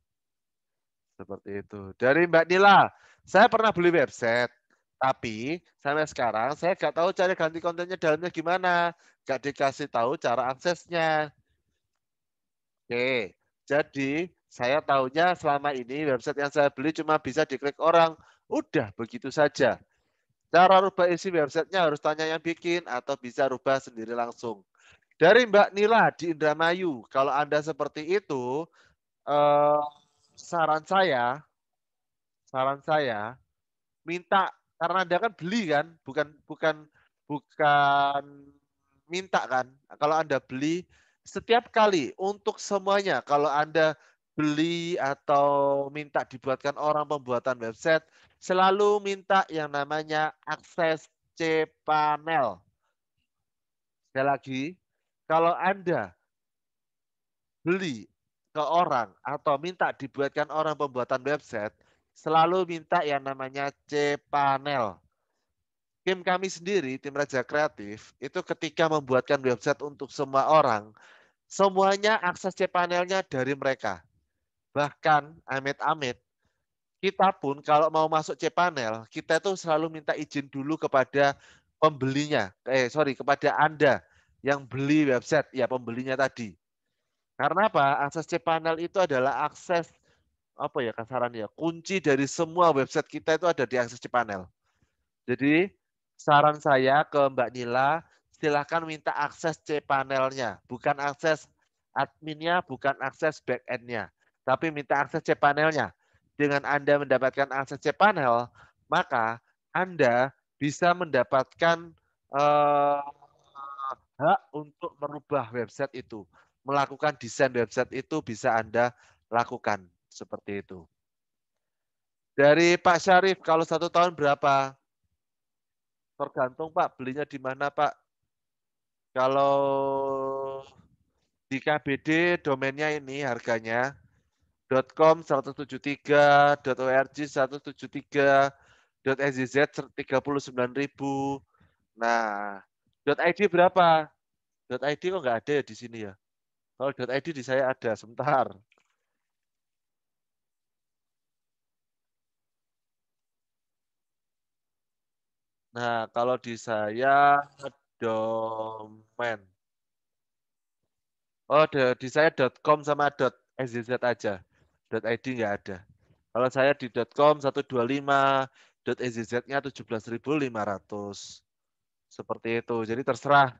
Seperti itu. Dari Mbak Nila, saya pernah beli website, tapi sampai sekarang saya nggak tahu cara ganti kontennya dalamnya gimana. Nggak dikasih tahu cara aksesnya. Oke, jadi saya tahunya selama ini website yang saya beli cuma bisa diklik orang. Udah begitu saja. Cara rubah isi websitenya harus tanya yang bikin atau bisa rubah sendiri langsung. Dari Mbak Nila di Indramayu, kalau Anda seperti itu, eh, saran saya, saran saya, minta karena Anda kan beli kan, bukan bukan bukan minta kan. Kalau Anda beli setiap kali untuk semuanya, kalau Anda beli atau minta dibuatkan orang pembuatan website, selalu minta yang namanya akses cPanel. Sekali lagi, kalau Anda beli ke orang atau minta dibuatkan orang pembuatan website, selalu minta yang namanya cPanel. Tim kami sendiri, tim Raja Kreatif, itu ketika membuatkan website untuk semua orang, semuanya akses cPanelnya dari mereka Bahkan amit-amit kita pun kalau mau masuk cPanel, kita itu selalu minta izin dulu kepada pembelinya. Eh sorry, kepada Anda yang beli website, ya pembelinya tadi. Karena apa? Akses cPanel itu adalah akses apa ya ya, Kunci dari semua website kita itu ada di akses cPanel. Jadi saran saya ke Mbak Nila, silahkan minta akses cPanelnya, bukan akses adminnya, bukan akses back backendnya tapi minta akses cPanel-nya. Dengan Anda mendapatkan akses cPanel, maka Anda bisa mendapatkan uh, hak untuk merubah website itu. Melakukan desain website itu bisa Anda lakukan seperti itu. Dari Pak Syarif, kalau satu tahun berapa? Tergantung Pak, belinya di mana Pak? Kalau di KBD domainnya ini harganya com 173, .org 173, .szz 39.000. Nah, .id berapa? .id kok nggak ada ya di sini ya? Kalau dot .id di saya ada, sebentar. Nah, kalau di saya domain. Oh, di saya .com sama .szz aja. .id nggak ada. Kalau saya di .com 125, azz nya 17.500. Seperti itu. Jadi terserah.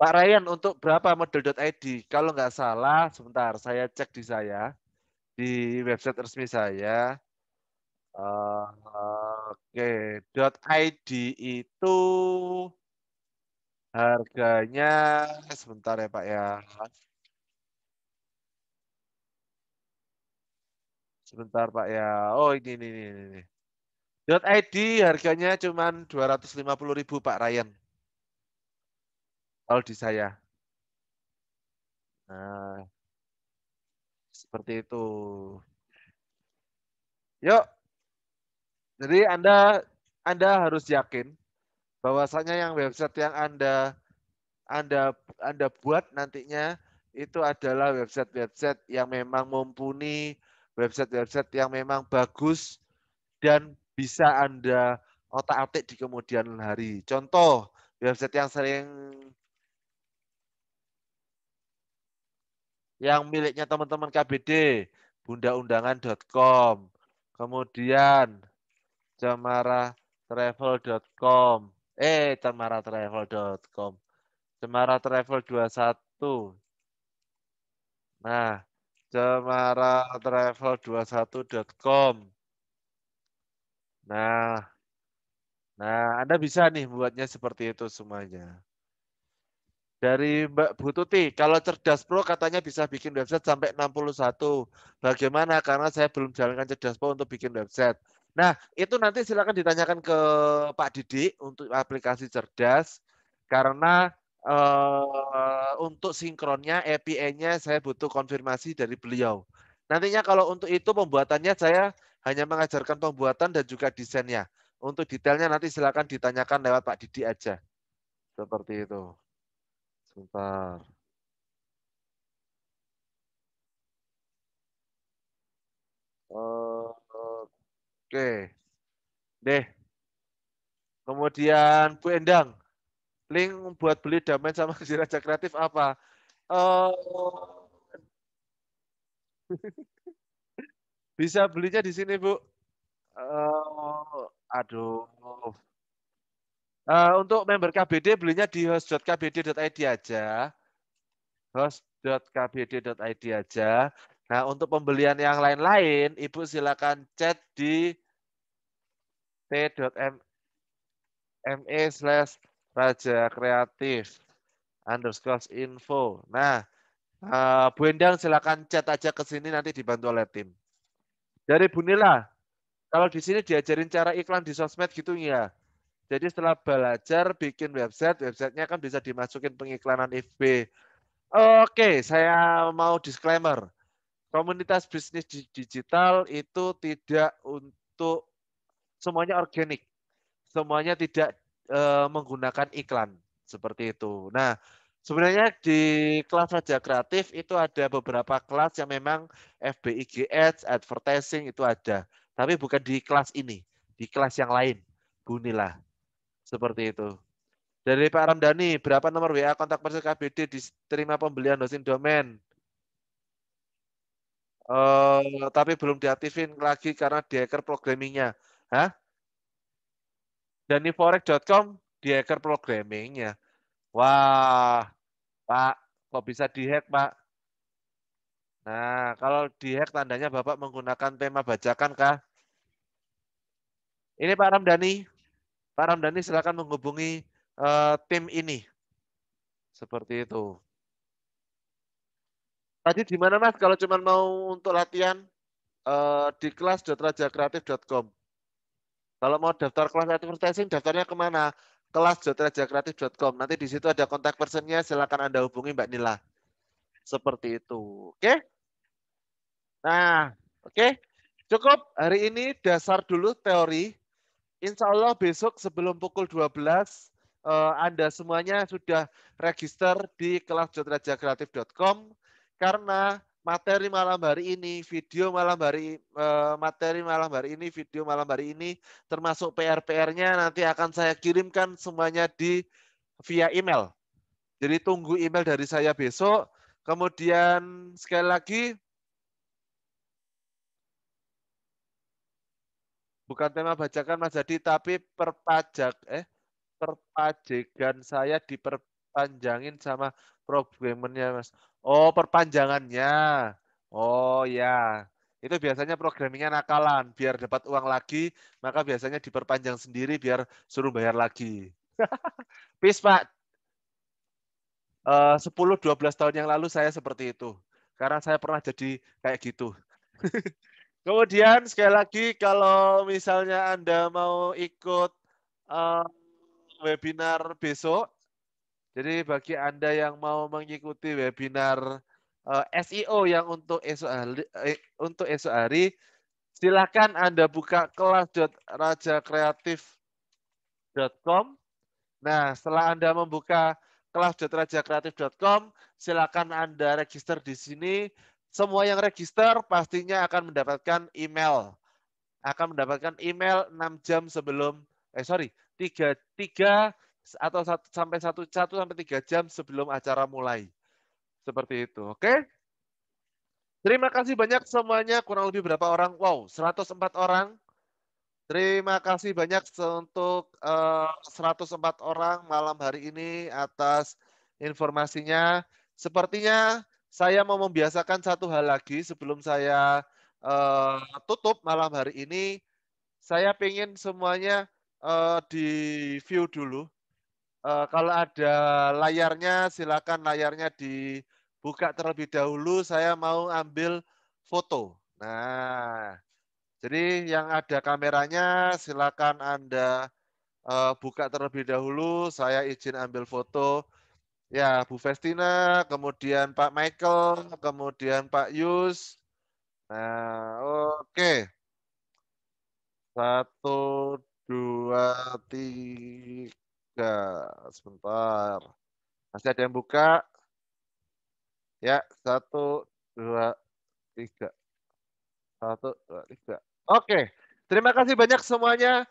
Pak Ryan, untuk berapa model id Kalau nggak salah, sebentar, saya cek di saya. Di website resmi saya. Uh, Oke, okay. .id itu harganya, sebentar ya Pak ya. Sebentar Pak ya. Oh ini ini ini. ini. .id harganya cuma ratus 250.000 Pak Ryan. Kalau di saya. Nah, seperti itu. Yuk. Jadi Anda Anda harus yakin bahwasanya yang website yang Anda Anda Anda buat nantinya itu adalah website-website yang memang mumpuni website-website yang memang bagus dan bisa Anda otak-atik di kemudian hari. Contoh, website yang sering yang miliknya teman-teman KBD, bundaundangan.com, kemudian cemara.travel.com, eh cemara.travel.com, cemara.travel 21. Nah, travel 21com Nah, nah Anda bisa nih buatnya seperti itu semuanya. Dari Mbak Bututi, kalau Cerdas Pro katanya bisa bikin website sampai 61. Bagaimana? Karena saya belum jalankan Cerdas Pro untuk bikin website. Nah, itu nanti silakan ditanyakan ke Pak Didik untuk aplikasi Cerdas karena uh, untuk sinkronnya e API-nya saya butuh konfirmasi dari beliau. Nantinya kalau untuk itu pembuatannya saya hanya mengajarkan pembuatan dan juga desainnya. Untuk detailnya nanti silakan ditanyakan lewat Pak Didi aja. Seperti itu. Sebentar. Eh, oke. Deh. Kemudian Bu Endang link buat beli domain sama Siraja Kreatif apa? Uh, bisa belinya di sini, Bu. Uh, aduh. Uh, untuk member KBD belinya di host.kbd.id aja. host.kbd.id aja. Nah, untuk pembelian yang lain-lain, Ibu silakan chat di t.me slash Raja Kreatif underscore info. Nah, uh, Bu Endang silakan chat aja ke sini nanti dibantu oleh tim. Dari Bu Nila, kalau di sini diajarin cara iklan di sosmed gitu ya. Jadi setelah belajar bikin website, websitenya kan bisa dimasukin pengiklanan FB. Oke, saya mau disclaimer. Komunitas bisnis digital itu tidak untuk semuanya organik. Semuanya tidak Eh, menggunakan iklan seperti itu. Nah, sebenarnya di kelas Raja Kreatif itu ada beberapa kelas yang memang FBIG Ads, Advertising itu ada. Tapi bukan di kelas ini, di kelas yang lain. Bunilah Seperti itu. Dari Pak Ramdhani, berapa nomor WA kontak person KBD diterima pembelian hosting domain? Uh, tapi belum diaktifin lagi karena hacker programmingnya. Hah? daniforex.com programming programmingnya. Wah, Pak, kok bisa dihack, Pak? Nah, kalau dihack tandanya Bapak menggunakan tema bajakan kah? Ini Pak Ramdhani. Pak Ramdhani silakan menghubungi uh, tim ini. Seperti itu. Tadi di mana Mas kalau cuma mau untuk latihan uh, di kelas.rajakreatif.com. Kalau mau daftar kelas advertising, daftarnya kemana? Kelas kreatif.com. Nanti di situ ada kontak personnya, silakan Anda hubungi Mbak Nila. Seperti itu. Oke? Okay? Nah, oke. Okay. Cukup hari ini dasar dulu teori. Insya Allah besok sebelum pukul 12, eh, Anda semuanya sudah register di kelas.rajakreatif.com karena materi malam hari ini, video malam hari eh, materi malam hari ini, video malam hari ini termasuk PR-PR-nya nanti akan saya kirimkan semuanya di via email. Jadi tunggu email dari saya besok. Kemudian sekali lagi bukan tema bajakan Mas Jadi tapi perpajak eh perpajakan saya di diper panjangin sama programmernya, Mas. Oh, perpanjangannya. Oh, ya. Itu biasanya programmingnya nakalan. Biar dapat uang lagi, maka biasanya diperpanjang sendiri biar suruh bayar lagi. Peace, Pak. Eh, uh, 10-12 tahun yang lalu saya seperti itu. Karena saya pernah jadi kayak gitu. Kemudian sekali lagi kalau misalnya Anda mau ikut uh, webinar besok, jadi bagi Anda yang mau mengikuti webinar eh, SEO yang untuk esok hari, eh, untuk esok hari silakan Anda buka kelas.rajakreatif.com. Nah, setelah Anda membuka kelas.rajakreatif.com, silakan Anda register di sini. Semua yang register pastinya akan mendapatkan email. Akan mendapatkan email 6 jam sebelum eh sorry, 3 3 atau satu, sampai satu satu sampai tiga jam sebelum acara mulai. Seperti itu, oke? Okay? Terima kasih banyak semuanya, kurang lebih berapa orang? Wow, 104 orang. Terima kasih banyak untuk uh, eh, 104 orang malam hari ini atas informasinya. Sepertinya saya mau membiasakan satu hal lagi sebelum saya uh, tutup malam hari ini. Saya ingin semuanya uh, di view dulu Uh, kalau ada layarnya, silakan layarnya dibuka terlebih dahulu. Saya mau ambil foto. Nah, jadi yang ada kameranya, silakan Anda uh, buka terlebih dahulu. Saya izin ambil foto. Ya, Bu Festina, kemudian Pak Michael, kemudian Pak Yus. Nah, oke. Okay. Satu, dua, tiga juga Sebentar. Masih ada yang buka? Ya, satu, dua, tiga. Satu, dua, tiga. Oke, terima kasih banyak semuanya.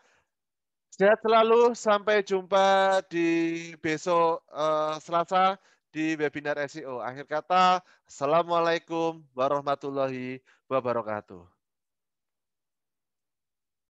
Sehat selalu, sampai jumpa di besok uh, Selasa di webinar SEO. Akhir kata, Assalamualaikum warahmatullahi wabarakatuh.